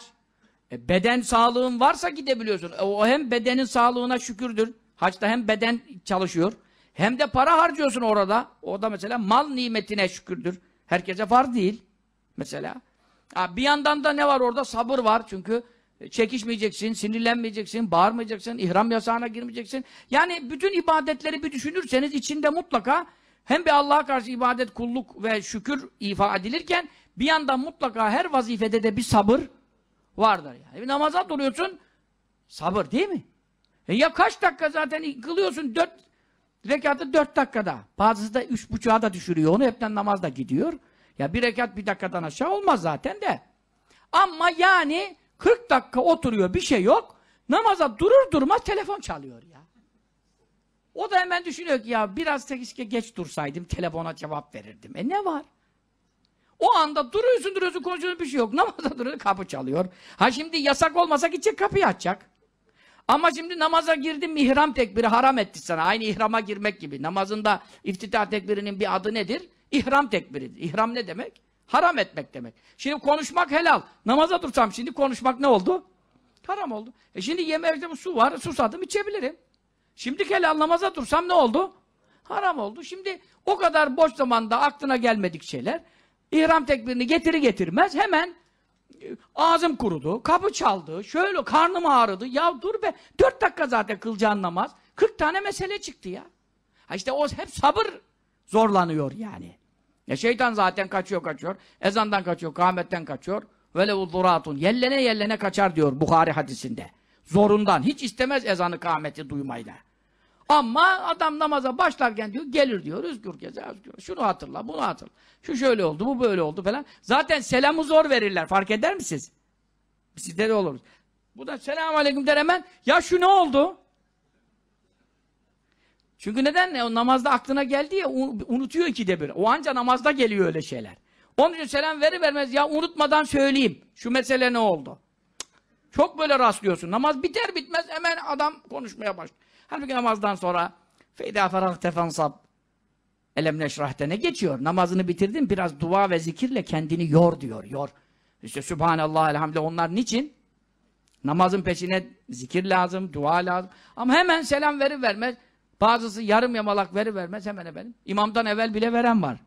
e, beden sağlığın varsa gidebiliyorsun. E, o hem bedenin sağlığına şükürdür. Haçta hem beden çalışıyor. Hem de para harcıyorsun orada. O da mesela mal nimetine şükürdür. Herkese var değil. Mesela. bir yandan da ne var orada? Sabır var. Çünkü çekişmeyeceksin, sinirlenmeyeceksin, bağırmayacaksın, ihram yasağına girmeyeceksin. Yani bütün ibadetleri bir düşünürseniz içinde mutlaka hem bir Allah'a karşı ibadet, kulluk ve şükür ifa edilirken bir yandan mutlaka her vazifede de bir sabır vardır. Yani. E, bir namaza duruyorsun, sabır değil mi? E ya kaç dakika zaten kılıyorsun dört rekatı dört dakikada. Bazısı da üç buçuğa da düşürüyor onu, hepten namazda gidiyor. Ya bir rekat bir dakikadan aşağı olmaz zaten de. Ama yani 40 dakika oturuyor bir şey yok. Namaza durur durmaz telefon çalıyor ya. O da hemen düşünüyor ki ya biraz keşke geç dursaydım telefona cevap verirdim. E ne var? O anda duruyorsun duruyorsun konuşuyorsun bir şey yok. *laughs* Namaza duruyor kapı çalıyor. Ha şimdi yasak olmasa gidecek kapıyı açacak. Ama şimdi namaza girdim ihram tekbiri haram etti sana. Aynı ihrama girmek gibi. Namazında iftita tekbirinin bir adı nedir? İhram tekbiri İhram ne demek? Haram etmek demek. Şimdi konuşmak helal. Namaza dursam şimdi konuşmak ne oldu? Haram oldu. E şimdi yemeğimde su var, susadım içebilirim. Şimdi helal namaza dursam ne oldu? Haram oldu. Şimdi o kadar boş zamanda aklına gelmedik şeyler. İhram tekbirini getiri getirmez hemen e, ağzım kurudu, kapı çaldı, şöyle karnım ağrıdı. Ya dur be, dört dakika zaten kılacağın namaz. Kırk tane mesele çıktı ya. Ha işte o hep sabır zorlanıyor yani. E şeytan zaten kaçıyor kaçıyor. Ezandan kaçıyor, kâhmetten kaçıyor. vele uzuratun Yellene yellene kaçar diyor Bukhari hadisinde. Zorundan. Hiç istemez ezanı kâhmeti duymayla. Ama adam namaza başlarken diyor gelir diyor. Üzgür geze üzgür. Şunu hatırla, bunu hatırla. Şu şöyle oldu, bu böyle oldu falan. Zaten selamı zor verirler. Fark eder misiniz? Sizde de oluruz. Bu da selamun aleyküm der hemen. Ya şu ne oldu? Çünkü neden? E, o namazda aklına geldi ya unutuyor ki de bir. O anca namazda geliyor öyle şeyler. Onun için selam veri vermez ya unutmadan söyleyeyim. Şu mesele ne oldu? Çok böyle rastlıyorsun. Namaz biter bitmez hemen adam konuşmaya başlıyor. Halbuki namazdan sonra feyda ferah tefansab elem neşrahte ne geçiyor? Namazını bitirdin biraz dua ve zikirle kendini yor diyor. Yor. İşte Sübhanallah elhamdülillah onlar niçin? Namazın peşine zikir lazım, dua lazım. Ama hemen selam veri vermez Bazısı yarım yamalak veri vermez hemen efendim. İmamdan evvel bile veren var.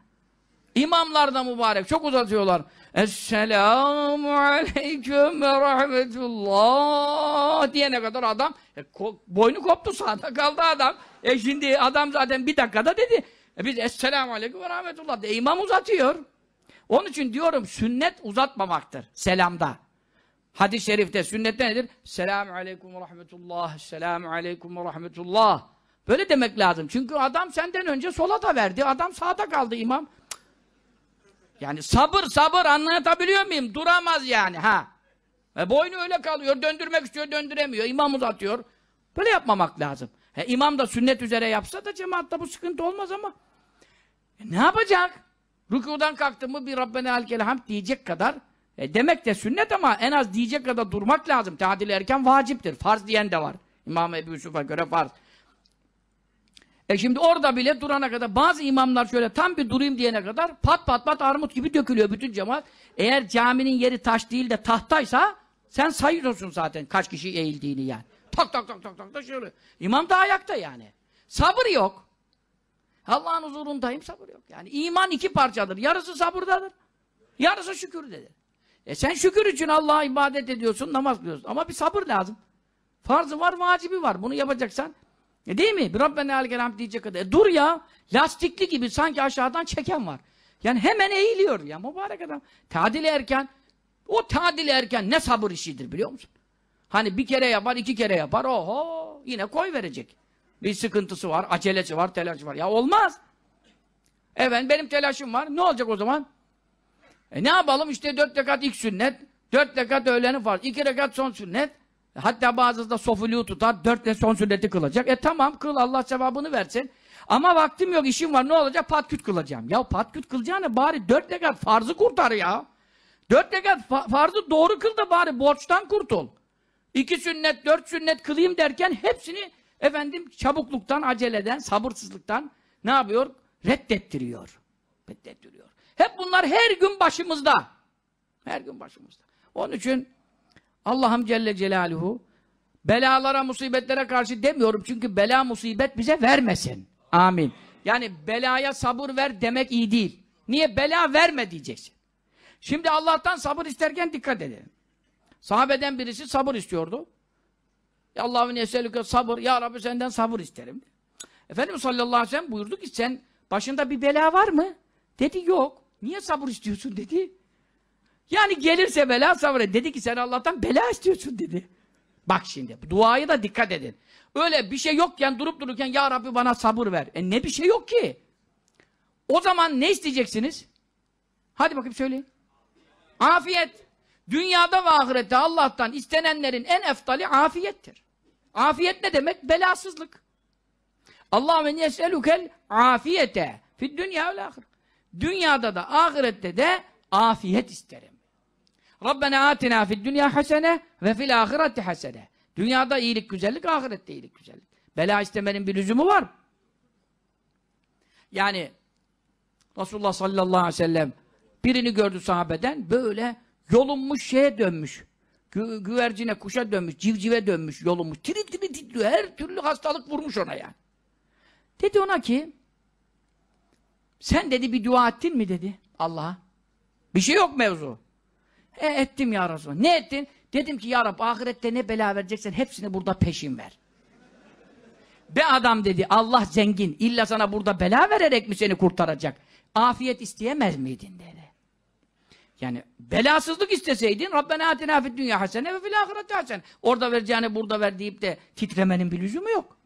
İmamlar da mübarek. Çok uzatıyorlar. Esselamu aleyküm ve rahmetullah diyene kadar adam e, ko boynu koptu sağda kaldı adam. E şimdi adam zaten bir dakikada dedi. E biz Esselamu aleyküm ve rahmetullah de imam uzatıyor. Onun için diyorum sünnet uzatmamaktır selamda. Hadis-i şerifte sünnette nedir? Selamu aleyküm ve rahmetullah. Selamu aleyküm ve rahmetullah. Böyle demek lazım. Çünkü adam senden önce sola da verdi. Adam sağda kaldı imam. Yani sabır sabır anlatabiliyor muyum? Duramaz yani ha. E boynu öyle kalıyor. Döndürmek istiyor döndüremiyor. İmam uzatıyor. Böyle yapmamak lazım. He, imam da sünnet üzere yapsa da cemaatta bu sıkıntı olmaz ama. E, ne yapacak? Rükudan kalktı mı bir Rabbena elkel hamd diyecek kadar e, demek de sünnet ama en az diyecek kadar durmak lazım. Tadil erken vaciptir. Farz diyen de var. İmam Ebu Yusuf'a göre farz. E şimdi orada bile durana kadar bazı imamlar şöyle tam bir durayım diyene kadar pat pat pat armut gibi dökülüyor bütün cemaat. Eğer caminin yeri taş değil de tahtaysa sen sayıyorsun zaten kaç kişi eğildiğini yani. Tak tak tak tak tak da şöyle. İmam da ayakta yani. Sabır yok. Allah'ın huzurundayım sabır yok. Yani iman iki parçadır. Yarısı sabırdadır. Yarısı şükürdedir. E sen şükür için Allah'a ibadet ediyorsun, namaz kılıyorsun. Ama bir sabır lazım. Farzı var, vacibi var. Bunu yapacaksan e değil mi? Rabbena algelam diyecek kadar. E dur ya. Lastikli gibi sanki aşağıdan çeken var. Yani hemen eğiliyor. Ya mübarek adam. Tadil erken. O tadil erken ne sabır işidir biliyor musun? Hani bir kere yapar, iki kere yapar. Oho! Yine koy verecek. Bir sıkıntısı var, acelesi var, telaşı var. Ya olmaz. Evet benim telaşım var. Ne olacak o zaman? E ne yapalım? İşte dört rekat ilk sünnet, dört rekat öğlenin farz, iki rekat son sünnet, Hatta bazısı da sofuluğu tutar, dörtle son sünneti kılacak. E tamam kıl Allah cevabını versin. Ama vaktim yok, işim var. Ne olacak? Patküt kılacağım. Ya patküt kılacağına bari dört rekat farzı kurtar ya. Dört rekat fa farzı doğru kıl da bari borçtan kurtul. İki sünnet, dört sünnet kılayım derken hepsini efendim çabukluktan, aceleden, sabırsızlıktan ne yapıyor? Reddettiriyor. Reddettiriyor. Hep bunlar her gün başımızda. Her gün başımızda. Onun için Allah'ım Celle Celaluhu belalara, musibetlere karşı demiyorum çünkü bela, musibet bize vermesin. Amin. Yani belaya sabır ver demek iyi değil. Niye? Bela verme diyeceksin. Şimdi Allah'tan sabır isterken dikkat edelim. Sahabeden birisi sabır istiyordu. Allah'ın eselüke sabır. Ya Rabbi senden sabır isterim. Efendimiz sallallahu aleyhi ve sellem buyurdu ki sen başında bir bela var mı? Dedi yok. Niye sabır istiyorsun dedi. Yani gelirse bela sabret. Dedi ki sen Allah'tan bela istiyorsun dedi. Bak şimdi dua'yı da dikkat edin. Öyle bir şey yokken durup dururken ya Rabbi bana sabır ver. E ne bir şey yok ki. O zaman ne isteyeceksiniz? Hadi bakayım söyleyin. Afiyet. Dünyada ve ahirette Allah'tan istenenlerin en eftali afiyettir. Afiyet ne demek? Belasızlık. Allah ve yeselukel afiyete fid dünya ve ahir. Dünyada da ahirette de afiyet isterim. Rabbena atina fid dünya hasene ve fil ahireti hasene. Dünyada iyilik güzellik, ahirette iyilik güzellik. Bela istemenin bir lüzumu var. Yani Resulullah sallallahu aleyhi ve sellem birini gördü sahabeden böyle yolunmuş şeye dönmüş. Gü güvercine, kuşa dönmüş, civcive dönmüş, yolunmuş. Tiri tiri titriyor. Her türlü hastalık vurmuş ona yani. Dedi ona ki sen dedi bir dua ettin mi dedi Allah'a. Bir şey yok mevzu. E ettim ya Resulallah. Ne ettin? Dedim ki ya Rab ahirette ne bela vereceksen hepsini burada peşin ver. Be adam dedi Allah zengin. İlla sana burada bela vererek mi seni kurtaracak? Afiyet isteyemez miydin dedi. Yani belasızlık isteseydin Rabbena atina fid dünya hasene ve fil ahirete hasene. Orada vereceğini burada ver deyip de titremenin bir lüzumu yok.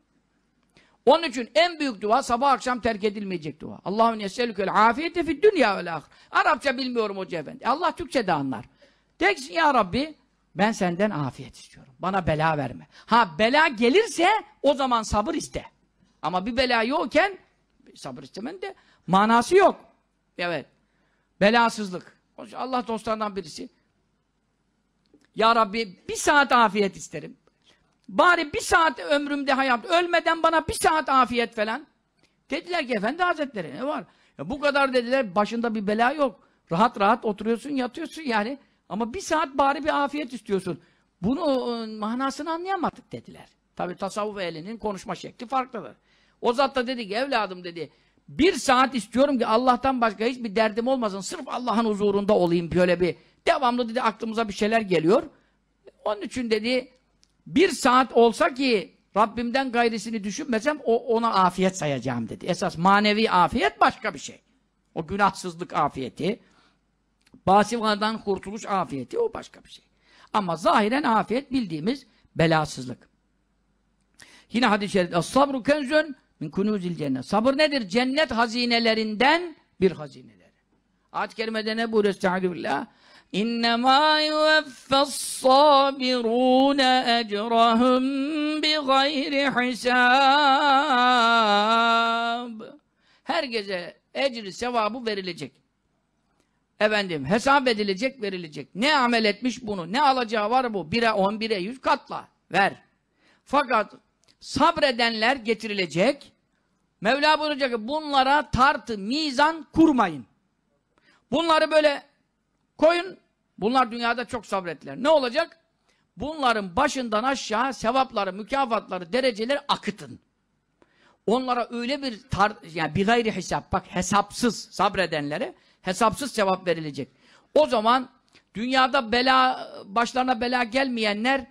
Onun için en büyük dua sabah akşam terk edilmeyecek dua. Allah'ın yeselükül afiyete fid dünya vel ahir. Arapça bilmiyorum hoca efendi. Allah Türkçe de anlar. Deksin ya Rabbi ben senden afiyet istiyorum. Bana bela verme. Ha bela gelirse o zaman sabır iste. Ama bir bela yokken sabır istemenin de manası yok. Evet. Belasızlık. Allah dostlarından birisi. Ya Rabbi bir saat afiyet isterim. Bari bir saat ömrümde hayat, ölmeden bana bir saat afiyet falan. Dediler ki efendi hazretleri ne var? Ya bu kadar dediler başında bir bela yok. Rahat rahat oturuyorsun yatıyorsun yani. Ama bir saat bari bir afiyet istiyorsun. Bunu e, manasını anlayamadık dediler. Tabi tasavvuf ehlinin konuşma şekli farklıdır. O zat da dedi ki evladım dedi bir saat istiyorum ki Allah'tan başka hiçbir derdim olmasın. Sırf Allah'ın huzurunda olayım böyle bir. Devamlı dedi aklımıza bir şeyler geliyor. Onun için dedi bir saat olsa ki Rabbimden gayrisini düşünmesem o, ona afiyet sayacağım dedi. Esas manevi afiyet başka bir şey. O günahsızlık afiyeti, Basivadan kurtuluş afiyeti o başka bir şey. Ama zahiren afiyet bildiğimiz belasızlık. Yine hadis-i şerifte sabru kenzün min kunuzil cennet. Sabır nedir? Cennet hazinelerinden bir hazineleri. Ayet-i kerimede ne buyuruyor? Estaizu billah. İnnemâ yuvaffas-sabirûne ecrahum bi gayri hisâb. Herkese ecri, sevabı verilecek efendim hesap edilecek verilecek. Ne amel etmiş bunu? Ne alacağı var bu? 1'e 10, 1'e 100 katla. Ver. Fakat sabredenler getirilecek. Mevla buyuracak ki bunlara tartı, mizan kurmayın. Bunları böyle koyun. Bunlar dünyada çok sabrettiler. Ne olacak? Bunların başından aşağı sevapları, mükafatları, dereceleri akıtın. Onlara öyle bir tar yani bir gayri hesap bak hesapsız sabredenlere Hesapsız cevap verilecek. O zaman dünyada bela başlarına bela gelmeyenler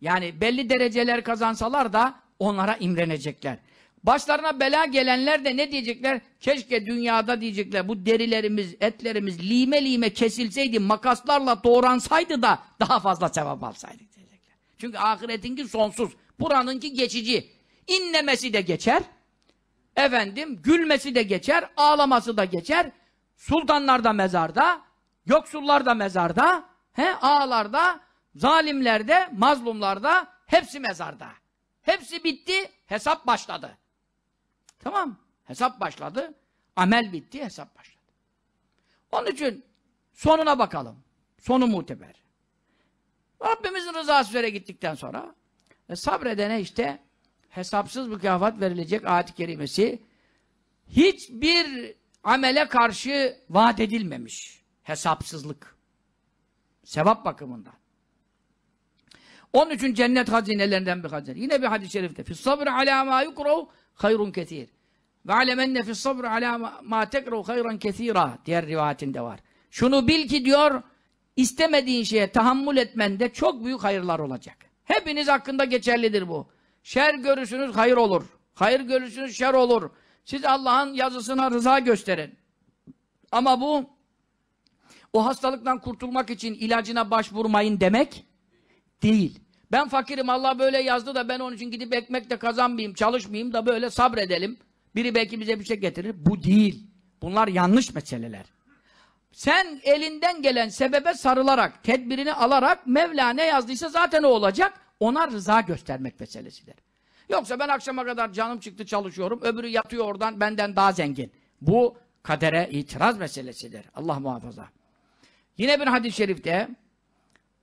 yani belli dereceler kazansalar da onlara imrenecekler. Başlarına bela gelenler de ne diyecekler? Keşke dünyada diyecekler bu derilerimiz, etlerimiz lime lime kesilseydi, makaslarla doğransaydı da daha fazla cevap alsaydık diyecekler. Çünkü ahiretinki sonsuz, buranınki geçici. İnlemesi de geçer, efendim gülmesi de geçer, ağlaması da geçer, Sultanlar da mezarda, yoksullar da mezarda, he, ağalarda, zalimlerde, mazlumlarda, hepsi mezarda. Hepsi bitti, hesap başladı. Tamam, hesap başladı, amel bitti, hesap başladı. Onun için sonuna bakalım. Sonu muteber. Rabbimizin rızası üzere gittikten sonra e, sabredene işte hesapsız mükafat verilecek ayet-i kerimesi hiçbir amele karşı vaat edilmemiş. Hesapsızlık. Sevap bakımından. Onun cennet hazinelerinden bir hazine. Yine bir hadis-i şerifte. Fis sabr ala ma yukrahu hayrun kesir. Ve alemenne fis sabr ala ma tekrahu hayran kesira. Diğer rivayetinde var. Şunu bil ki diyor, istemediğin şeye tahammül etmende çok büyük hayırlar olacak. Hepiniz hakkında geçerlidir bu. Şer görürsünüz hayır olur. Hayır görürsünüz şer olur. Siz Allah'ın yazısına rıza gösterin. Ama bu o hastalıktan kurtulmak için ilacına başvurmayın demek değil. Ben fakirim Allah böyle yazdı da ben onun için gidip ekmek de kazanmayayım, çalışmayayım da böyle sabredelim. Biri belki bize bir şey getirir. Bu değil. Bunlar yanlış meseleler. Sen elinden gelen sebebe sarılarak, tedbirini alarak Mevla ne yazdıysa zaten o olacak. Ona rıza göstermek meselesidir. Yoksa ben akşama kadar canım çıktı çalışıyorum, öbürü yatıyor oradan benden daha zengin. Bu kadere itiraz meselesidir. Allah muhafaza. Yine bir hadis-i şerifte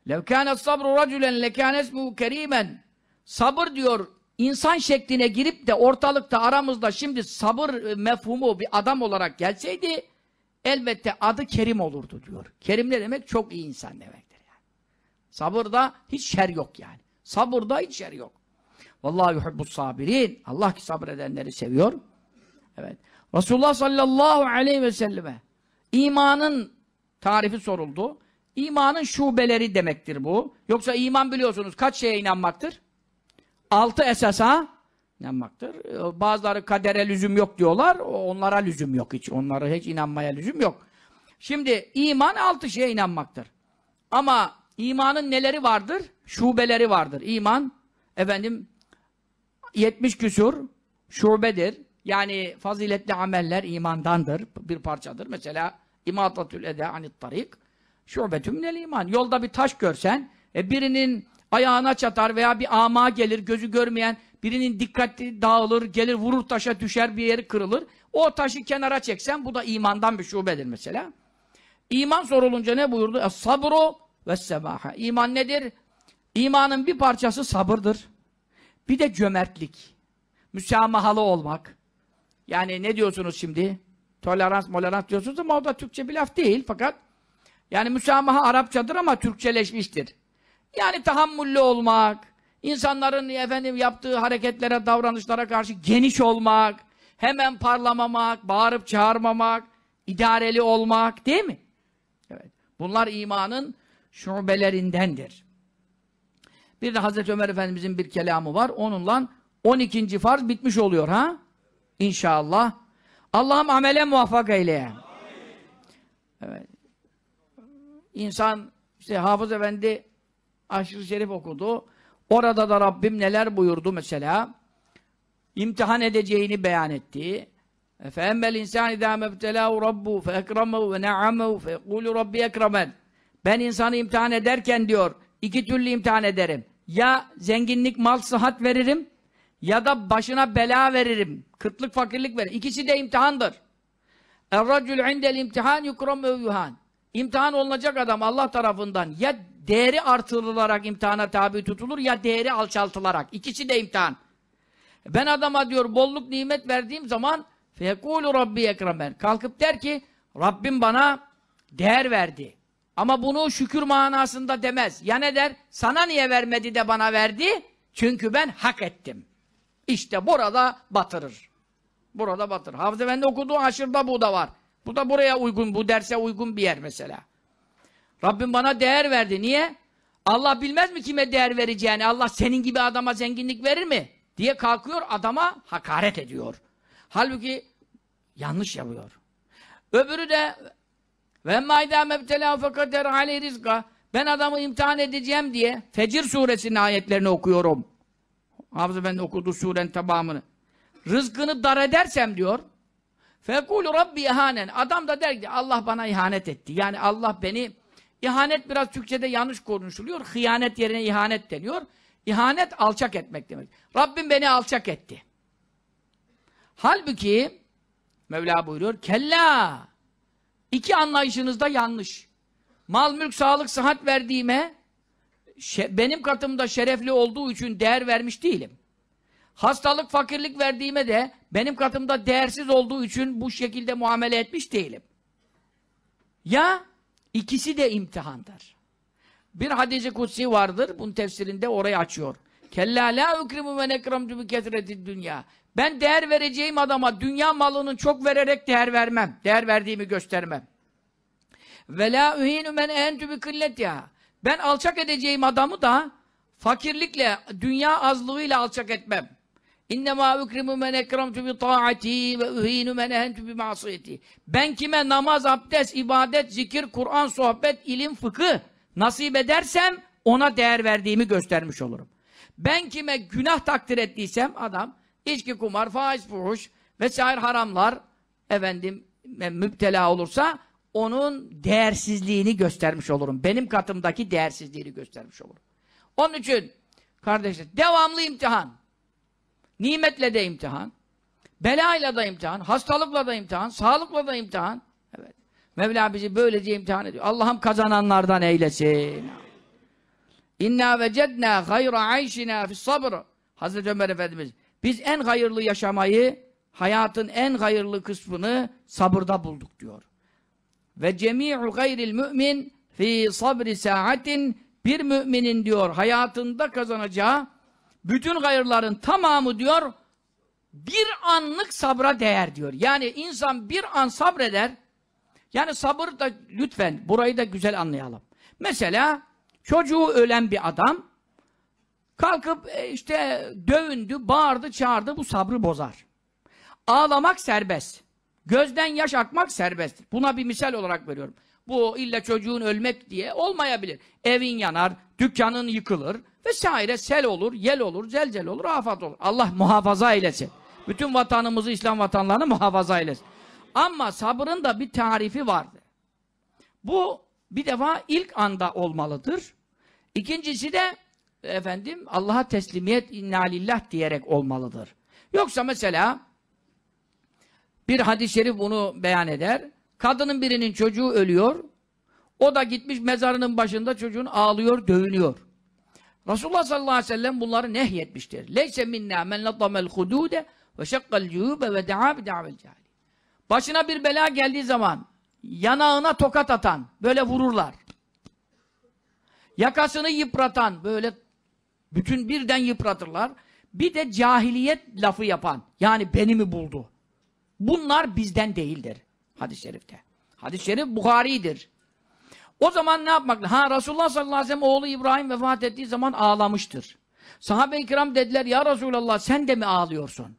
لَوْ كَانَ الصَّبْرُ رَجُلًا لَكَانَ اسْمُهُ كَر۪يمًا Sabır diyor, insan şekline girip de ortalıkta aramızda şimdi sabır e, mefhumu bir adam olarak gelseydi elbette adı Kerim olurdu diyor. Kerim ne demek? Çok iyi insan demektir yani. Sabırda hiç şer yok yani. Sabırda hiç şer yok. Vallahi yuhibbus sabirin. Allah ki sabredenleri seviyor. Evet. Resulullah sallallahu aleyhi ve selleme imanın tarifi soruldu. İmanın şubeleri demektir bu. Yoksa iman biliyorsunuz kaç şeye inanmaktır? Altı esasa inanmaktır. Bazıları kadere lüzum yok diyorlar. Onlara lüzum yok hiç. Onlara hiç inanmaya lüzum yok. Şimdi iman altı şeye inanmaktır. Ama imanın neleri vardır? Şubeleri vardır. İman efendim 70 küsur şubedir. Yani faziletli ameller imandandır, bir parçadır. Mesela imatatül ede anit tarik şubetü minel iman. Yolda bir taş görsen, e, birinin ayağına çatar veya bir ama gelir, gözü görmeyen, birinin dikkati dağılır, gelir vurur taşa düşer, bir yeri kırılır. O taşı kenara çeksen bu da imandan bir şubedir mesela. İman sorulunca ne buyurdu? Es sabru ve sebaha. İman nedir? İmanın bir parçası sabırdır. Bir de cömertlik. Müsamahalı olmak. Yani ne diyorsunuz şimdi? Tolerans, molerans diyorsunuz ama o da Türkçe bir laf değil fakat yani müsamaha Arapçadır ama Türkçeleşmiştir. Yani tahammüllü olmak, insanların efendim yaptığı hareketlere, davranışlara karşı geniş olmak, hemen parlamamak, bağırıp çağırmamak, idareli olmak değil mi? Evet. Bunlar imanın şubelerindendir. Bir de Hazreti Ömer Efendimizin bir kelamı var. Onunla 12. farz bitmiş oluyor ha? İnşallah. Allah'ım amele muvaffak eyle. Amin. Evet. İnsan işte Hafız Efendi aşırı şerif okudu. Orada da Rabbim neler buyurdu mesela? İmtihan edeceğini beyan etti. فَاَمَّ الْاِنْسَانِ اِذَا مَبْتَلَاهُ رَبُّهُ فَاَكْرَمَهُ وَنَعَمَهُ فَيَقُولُ Rabbi اَكْرَمَنْ Ben insanı imtihan ederken diyor, iki türlü imtihan ederim ya zenginlik, mal, sıhhat veririm ya da başına bela veririm. Kıtlık, fakirlik veririm. İkisi de imtihandır. اَرَّجُلْ indel imtihan yukram yuhan. İmtihan olunacak adam Allah tarafından ya değeri artırılarak imtihana tabi tutulur ya değeri alçaltılarak. İkisi de imtihan. Ben adama diyor bolluk nimet verdiğim zaman fekulu rabbi ekremen. Kalkıp der ki Rabbim bana değer verdi. Ama bunu şükür manasında demez. Ya ne der? Sana niye vermedi de bana verdi? Çünkü ben hak ettim. İşte burada batırır. Burada batırır. Hafız Efendi okuduğu aşırda bu da var. Bu da buraya uygun, bu derse uygun bir yer mesela. Rabbim bana değer verdi. Niye? Allah bilmez mi kime değer vereceğini? Allah senin gibi adama zenginlik verir mi? Diye kalkıyor adama hakaret ediyor. Halbuki yanlış yapıyor. Öbürü de ve emmâ idâ mebtelâhu fekader aleyh rizka. Ben adamı imtihan edeceğim diye Fecir suresinin ayetlerini okuyorum. Hafız Efendi okudu surenin tamamını. Rızkını dar edersem diyor. Fekul Rabbi ihanen. Adam da der ki Allah bana ihanet etti. Yani Allah beni ihanet biraz Türkçe'de yanlış konuşuluyor. Hıyanet yerine ihanet deniyor. İhanet alçak etmek demek. Rabbim beni alçak etti. Halbuki Mevla buyuruyor. Kella İki anlayışınız da yanlış. Mal, mülk, sağlık, sıhhat verdiğime benim katımda şerefli olduğu için değer vermiş değilim. Hastalık, fakirlik verdiğime de benim katımda değersiz olduğu için bu şekilde muamele etmiş değilim. Ya ikisi de imtihandır. Bir hadisi kutsi vardır. Bunun tefsirinde orayı açıyor. Kella la ukrimu ve nekremtu bi kesretid dünya. Ben değer vereceğim adama dünya malının çok vererek değer vermem. Değer verdiğimi göstermem. Ve la uhinu men entu bi ya. Ben alçak edeceğim adamı da fakirlikle, dünya azlığıyla alçak etmem. İnnemâ ukrimu men ekremtu bi taati ve uhinu men entu bi masiyeti. Ben kime namaz, abdest, ibadet, zikir, Kur'an, sohbet, ilim, fıkı nasip edersem ona değer verdiğimi göstermiş olurum. Ben kime günah takdir ettiysem adam içki, kumar, faiz, fuhuş vesaire haramlar efendim e, müptela olursa onun değersizliğini göstermiş olurum. Benim katımdaki değersizliğini göstermiş olurum. Onun için kardeşler devamlı imtihan. Nimetle de imtihan. Belayla da imtihan. Hastalıkla da imtihan. Sağlıkla da imtihan. Evet. Mevla bizi böylece imtihan ediyor. Allah'ım kazananlardan eylesin. İnna vecedna hayra ayşina fi sabr. Hazreti Ömer Efendimiz biz en hayırlı yaşamayı hayatın en hayırlı kısmını sabırda bulduk diyor. Ve cemi'u gayril mümin fi sabri saatin bir müminin diyor hayatında kazanacağı bütün hayırların tamamı diyor bir anlık sabra değer diyor. Yani insan bir an sabreder. Yani sabır da lütfen burayı da güzel anlayalım. Mesela Çocuğu ölen bir adam kalkıp e, işte dövündü, bağırdı, çağırdı bu sabrı bozar. Ağlamak serbest. Gözden yaş akmak serbesttir. Buna bir misal olarak veriyorum. Bu illa çocuğun ölmek diye olmayabilir. Evin yanar, dükkanın yıkılır vesaire sel olur, yel olur, zelzel olur, afat olur. Allah muhafaza eylesin. Bütün vatanımızı, İslam vatanlarını muhafaza eylesin. Ama sabrın da bir tarifi vardı. Bu bir defa ilk anda olmalıdır. İkincisi de efendim Allah'a teslimiyet inna lillah diyerek olmalıdır. Yoksa mesela bir hadis-i şerif bunu beyan eder. Kadının birinin çocuğu ölüyor. O da gitmiş mezarının başında çocuğun ağlıyor, dövünüyor. Resulullah sallallahu aleyhi ve sellem bunları nehyetmiştir. Leyse minna men latamel hudude ve şakkal cüğübe ve da'a bi Başına bir bela geldiği zaman yanağına tokat atan, böyle vururlar. Yakasını yıpratan, böyle bütün birden yıpratırlar. Bir de cahiliyet lafı yapan, yani beni mi buldu? Bunlar bizden değildir hadis-i şerifte. Hadis-i şerif Bukhari'dir. O zaman ne yapmak? Ha Resulullah sallallahu aleyhi ve sellem oğlu İbrahim vefat ettiği zaman ağlamıştır. Sahabe-i kiram dediler ya Resulallah sen de mi ağlıyorsun?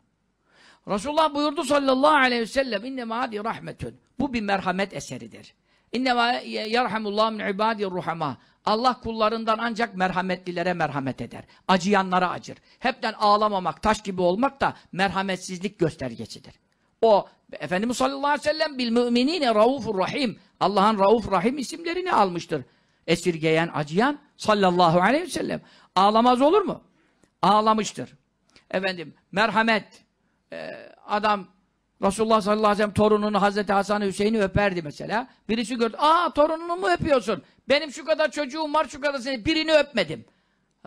Resulullah buyurdu sallallahu aleyhi ve sellem inne maadi rahmetün. Bu bir merhamet eseridir. İnneva yerhamullah min ibadihi ruhama. Allah kullarından ancak merhametlilere merhamet eder. Acıyanlara acır. Hepten ağlamamak, taş gibi olmak da merhametsizlik göstergesidir. O Efendimiz sallallahu aleyhi ve sellem bil müminine raufur rahim. Allah'ın rauf rahim isimlerini almıştır. Esirgeyen, acıyan sallallahu aleyhi ve sellem. Ağlamaz olur mu? Ağlamıştır. Efendim merhamet. E, adam Resulullah sallallahu aleyhi ve sellem torununu Hazreti Hasan Hüseyin'i öperdi mesela. Birisi gördü. Aa torununu mu öpüyorsun? Benim şu kadar çocuğum var şu kadar seni birini öpmedim.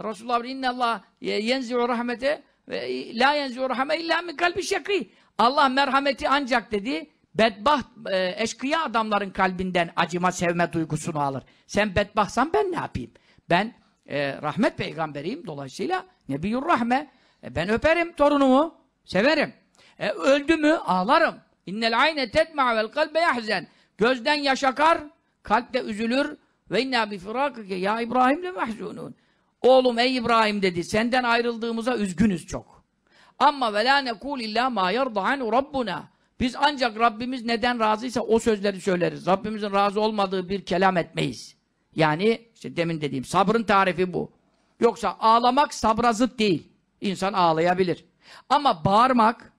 Resulullah inna Allah yenzi'u rahmete ve la yenzi'u rahme illa min kalbi şakî. Allah merhameti ancak dedi bedbaht e, eşkıya adamların kalbinden acıma sevme duygusunu alır. Sen bedbahsan ben ne yapayım? Ben e, rahmet peygamberiyim dolayısıyla nebiyyur rahme. E, ben öperim torunumu. Severim. E, öldü mü ağlarım. İnnel ayne tetma vel kalbe yahzen. Gözden yaş akar, kalp de üzülür. Ve inna bi firakike ya İbrahim le mahzunun. Oğlum ey İbrahim dedi, senden ayrıldığımıza üzgünüz çok. Ama ve la nekul illa ma yerda anu rabbuna. Biz ancak Rabbimiz neden razıysa o sözleri söyleriz. Rabbimizin razı olmadığı bir kelam etmeyiz. Yani işte demin dediğim sabrın tarifi bu. Yoksa ağlamak sabra zıt değil. İnsan ağlayabilir. Ama bağırmak,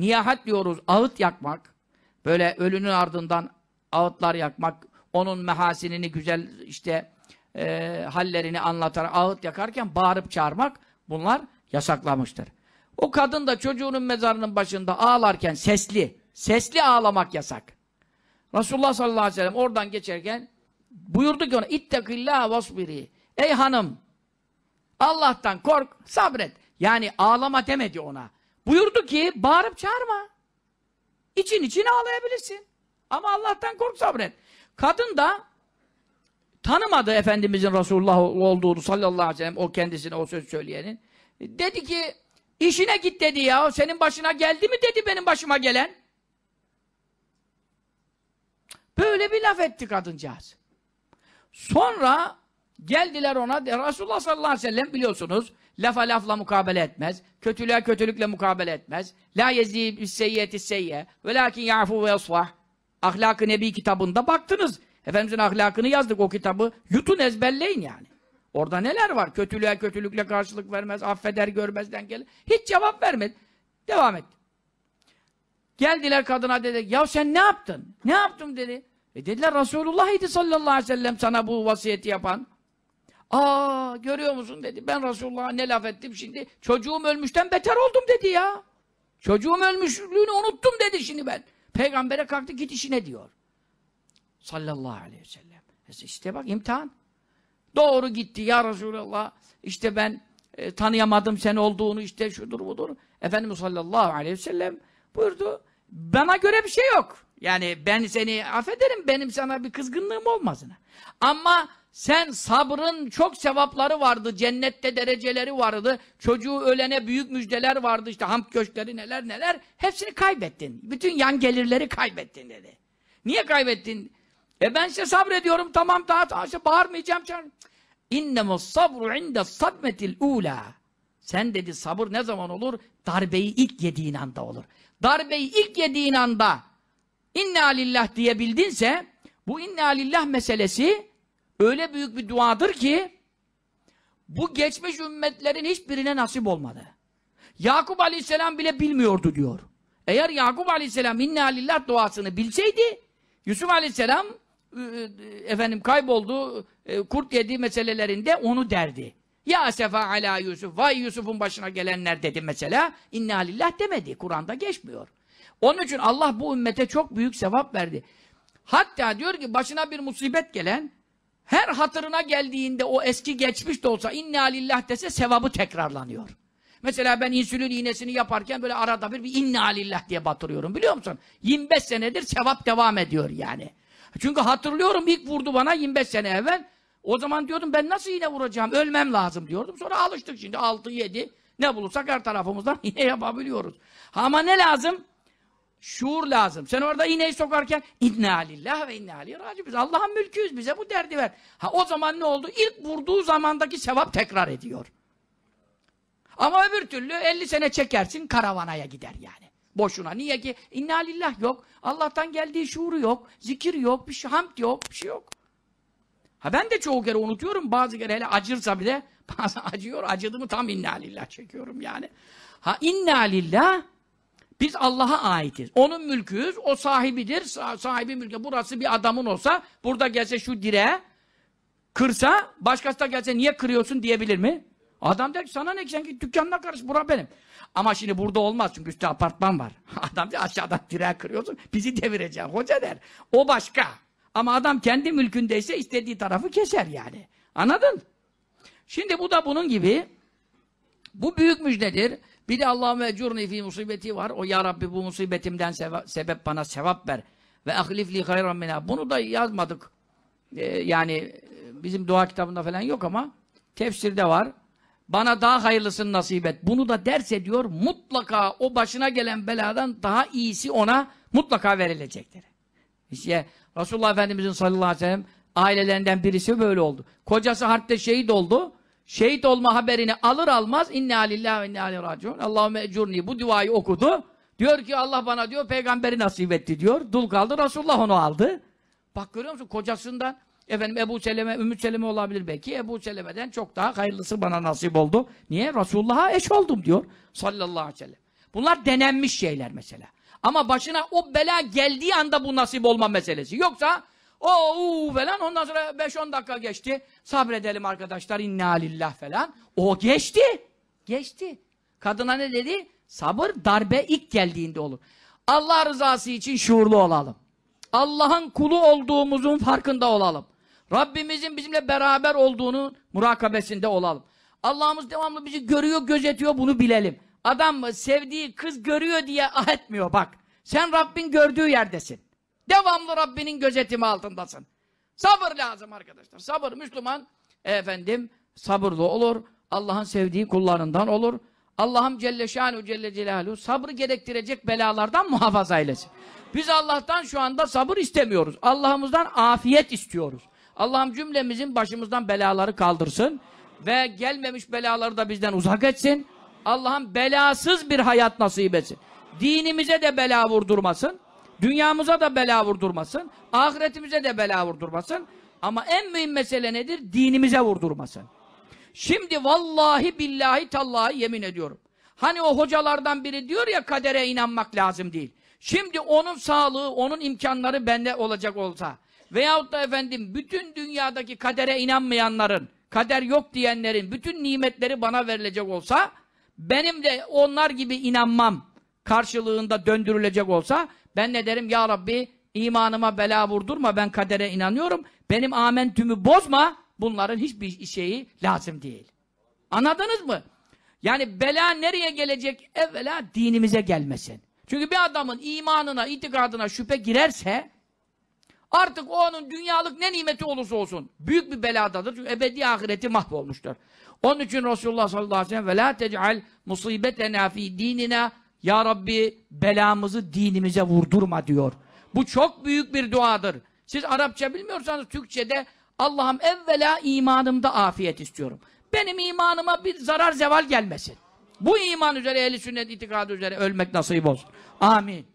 Niyahat diyoruz, ağıt yakmak. Böyle ölünün ardından ağıtlar yakmak, onun mehasinini güzel işte e, hallerini anlatarak ağıt yakarken bağırıp çağırmak bunlar yasaklamıştır. O kadın da çocuğunun mezarının başında ağlarken sesli, sesli ağlamak yasak. Resulullah sallallahu aleyhi ve sellem oradan geçerken buyurdu ki ona ittekillâhe vasbiri. Ey hanım Allah'tan kork, sabret. Yani ağlama demedi ona. Buyurdu ki bağırıp çağırma. İçin için ağlayabilirsin. Ama Allah'tan kork sabret. Kadın da tanımadı Efendimizin Resulullah olduğunu sallallahu aleyhi ve sellem o kendisine o söz söyleyenin. Dedi ki işine git dedi ya senin başına geldi mi dedi benim başıma gelen. Böyle bir laf etti kadıncağız. Sonra geldiler ona Resulullah sallallahu aleyhi ve sellem biliyorsunuz Lafa lafla mukabele etmez. Kötülüğe kötülükle mukabele etmez. La yezib seyyiyeti seyyiye. Ve lakin ya'fu ve yasvah. Ahlak-ı Nebi kitabında baktınız. Efendimizin ahlakını yazdık o kitabı. Yutun ezberleyin yani. Orada neler var? Kötülüğe kötülükle karşılık vermez, affeder görmezden gelir. Hiç cevap vermedi. Devam etti. Geldiler kadına dedi, ya sen ne yaptın? Ne yaptım dedi. E dediler Resulullah idi sallallahu aleyhi ve sellem sana bu vasiyeti yapan. Aa görüyor musun dedi. Ben Resulullah'a ne laf ettim şimdi. Çocuğum ölmüşten beter oldum dedi ya. Çocuğum ölmüşlüğünü unuttum dedi şimdi ben. Peygamber'e kalktı git işine diyor. Sallallahu aleyhi ve sellem. E işte bak imtihan. Doğru gitti ya Resulallah. İşte ben e, tanıyamadım sen olduğunu işte şudur budur. Efendimiz sallallahu aleyhi ve sellem buyurdu. Bana göre bir şey yok. Yani ben seni affederim benim sana bir kızgınlığım olmasına. Ama sen sabrın çok sevapları vardı, cennette dereceleri vardı, çocuğu ölene büyük müjdeler vardı, işte hamd köşkleri neler neler, hepsini kaybettin. Bütün yan gelirleri kaybettin dedi. Niye kaybettin? E ben işte sabrediyorum, tamam daha işte bağırmayacağım. İnnemü sabru inde sabmetil ula. Sen dedi sabır ne zaman olur? Darbeyi ilk yediğin anda olur. Darbeyi ilk yediğin anda inna lillah diyebildinse bu inna lillah meselesi öyle büyük bir duadır ki bu geçmiş ümmetlerin hiçbirine nasip olmadı. Yakup Aleyhisselam bile bilmiyordu diyor. Eğer Yakup Aleyhisselam inna lillah duasını bilseydi Yusuf Aleyhisselam efendim kayboldu, e, kurt yedi meselelerinde onu derdi. Ya sefa ala Yusuf, vay Yusuf'un başına gelenler dedi mesela. İnna lillah demedi. Kur'an'da geçmiyor. Onun için Allah bu ümmete çok büyük sevap verdi. Hatta diyor ki başına bir musibet gelen her hatırına geldiğinde o eski geçmiş de olsa inna lillah dese sevabı tekrarlanıyor. Mesela ben insülin iğnesini yaparken böyle arada bir bir inna lillah diye batırıyorum biliyor musun? 25 senedir sevap devam ediyor yani. Çünkü hatırlıyorum ilk vurdu bana 25 sene evvel. O zaman diyordum ben nasıl iğne vuracağım ölmem lazım diyordum. Sonra alıştık şimdi 6-7 ne bulursak her tarafımızdan *laughs* iğne yapabiliyoruz. Ama ne lazım? Şuur lazım. Sen orada iğneyi sokarken inna lillah ve inna aleyhi raci. Biz Allah'ın mülküyüz. Bize bu derdi ver. Ha o zaman ne oldu? İlk vurduğu zamandaki sevap tekrar ediyor. Ama öbür türlü 50 sene çekersin karavanaya gider yani. Boşuna. Niye ki? İnna lillah yok. Allah'tan geldiği şuuru yok. Zikir yok. Bir şey, hamd yok. Bir şey yok. Ha ben de çoğu kere unutuyorum. Bazı kere hele acırsa bile *laughs* bazen acıyor. Acıdı mı tam inna lillah çekiyorum yani. Ha inna lillah biz Allah'a aitiz. Onun mülküyüz, o sahibidir, sahibi mülke. Burası bir adamın olsa, burada gelse şu direğe, kırsa, başkası da gelse niye kırıyorsun diyebilir mi? Adam der ki sana ne ki sen git dükkanına karış, bura benim. Ama şimdi burada olmaz çünkü üstte apartman var. *laughs* Adam diyor aşağıdan direğe kırıyorsun, bizi devireceksin. Hoca der, o başka. Ama adam kendi mülkündeyse istediği tarafı keser yani. Anladın? Şimdi bu da bunun gibi. Bu büyük müjdedir. Bir de Allahümme ecurni fi musibeti var. O ya Rabbi bu musibetimden sebep bana sevap ver. Ve ahlifli hayran mina. Bunu da yazmadık. Ee, yani e, bizim dua kitabında falan yok ama tefsirde var. Bana daha hayırlısını nasip et. Bunu da ders ediyor. mutlaka o başına gelen beladan daha iyisi ona mutlaka verilecektir. İşte Resulullah Efendimizin sallallahu aleyhi ve sellem ailelerinden birisi böyle oldu. Kocası harpte şehit oldu şehit olma haberini alır almaz inna lillahi ve inna aleyhi raciun. Allahümme ecurni bu duayı okudu. Diyor ki Allah bana diyor peygamberi nasip etti diyor. Dul kaldı Resulullah onu aldı. Bak görüyor musun kocasından efendim Ebu Seleme, Ümmü Seleme olabilir belki. Ebu Seleme'den çok daha hayırlısı bana nasip oldu. Niye? Resulullah'a eş oldum diyor. Sallallahu aleyhi ve sellem. Bunlar denenmiş şeyler mesela. Ama başına o bela geldiği anda bu nasip olma meselesi. Yoksa o uu falan ondan sonra 5-10 dakika geçti. Sabredelim arkadaşlar inna lillah falan. O geçti. Geçti. Kadına ne dedi? Sabır darbe ilk geldiğinde olur. Allah rızası için şuurlu olalım. Allah'ın kulu olduğumuzun farkında olalım. Rabbimizin bizimle beraber olduğunu murakabesinde olalım. Allah'ımız devamlı bizi görüyor, gözetiyor bunu bilelim. Adam mı sevdiği kız görüyor diye ah etmiyor bak. Sen Rabbin gördüğü yerdesin. Devamlı Rabbinin gözetimi altındasın. Sabır lazım arkadaşlar. Sabır Müslüman e, efendim sabırlı olur. Allah'ın sevdiği kullarından olur. Allah'ım Celle Şanuhu Celle Celaluhu sabrı gerektirecek belalardan muhafaza eylesin. Biz Allah'tan şu anda sabır istemiyoruz. Allah'ımızdan afiyet istiyoruz. Allah'ım cümlemizin başımızdan belaları kaldırsın ve gelmemiş belaları da bizden uzak etsin. Allah'ım belasız bir hayat nasip etsin. Dinimize de bela vurdurmasın. Dünyamıza da bela vurdurmasın. Ahiretimize de bela vurdurmasın. Ama en mühim mesele nedir? Dinimize vurdurmasın. Şimdi vallahi billahi tallahi yemin ediyorum. Hani o hocalardan biri diyor ya kadere inanmak lazım değil. Şimdi onun sağlığı, onun imkanları bende olacak olsa veyahut da efendim bütün dünyadaki kadere inanmayanların, kader yok diyenlerin bütün nimetleri bana verilecek olsa benim de onlar gibi inanmam karşılığında döndürülecek olsa ben ne derim? Ya Rabbi imanıma bela vurdurma. Ben kadere inanıyorum. Benim amentümü bozma. Bunların hiçbir şeyi lazım değil. Anladınız mı? Yani bela nereye gelecek? Evvela dinimize gelmesin. Çünkü bir adamın imanına, itikadına şüphe girerse artık o onun dünyalık ne nimeti olursa olsun büyük bir beladadır. Çünkü ebedi ahireti mahvolmuştur. Onun için Resulullah sallallahu aleyhi ve sellem ve la tec'al musibetena fi dinina ya Rabbi belamızı dinimize vurdurma diyor. Bu çok büyük bir duadır. Siz Arapça bilmiyorsanız Türkçe'de Allah'ım evvela imanımda afiyet istiyorum. Benim imanıma bir zarar zeval gelmesin. Bu iman üzere ehli sünnet itikadı üzere ölmek nasip olsun. Amin.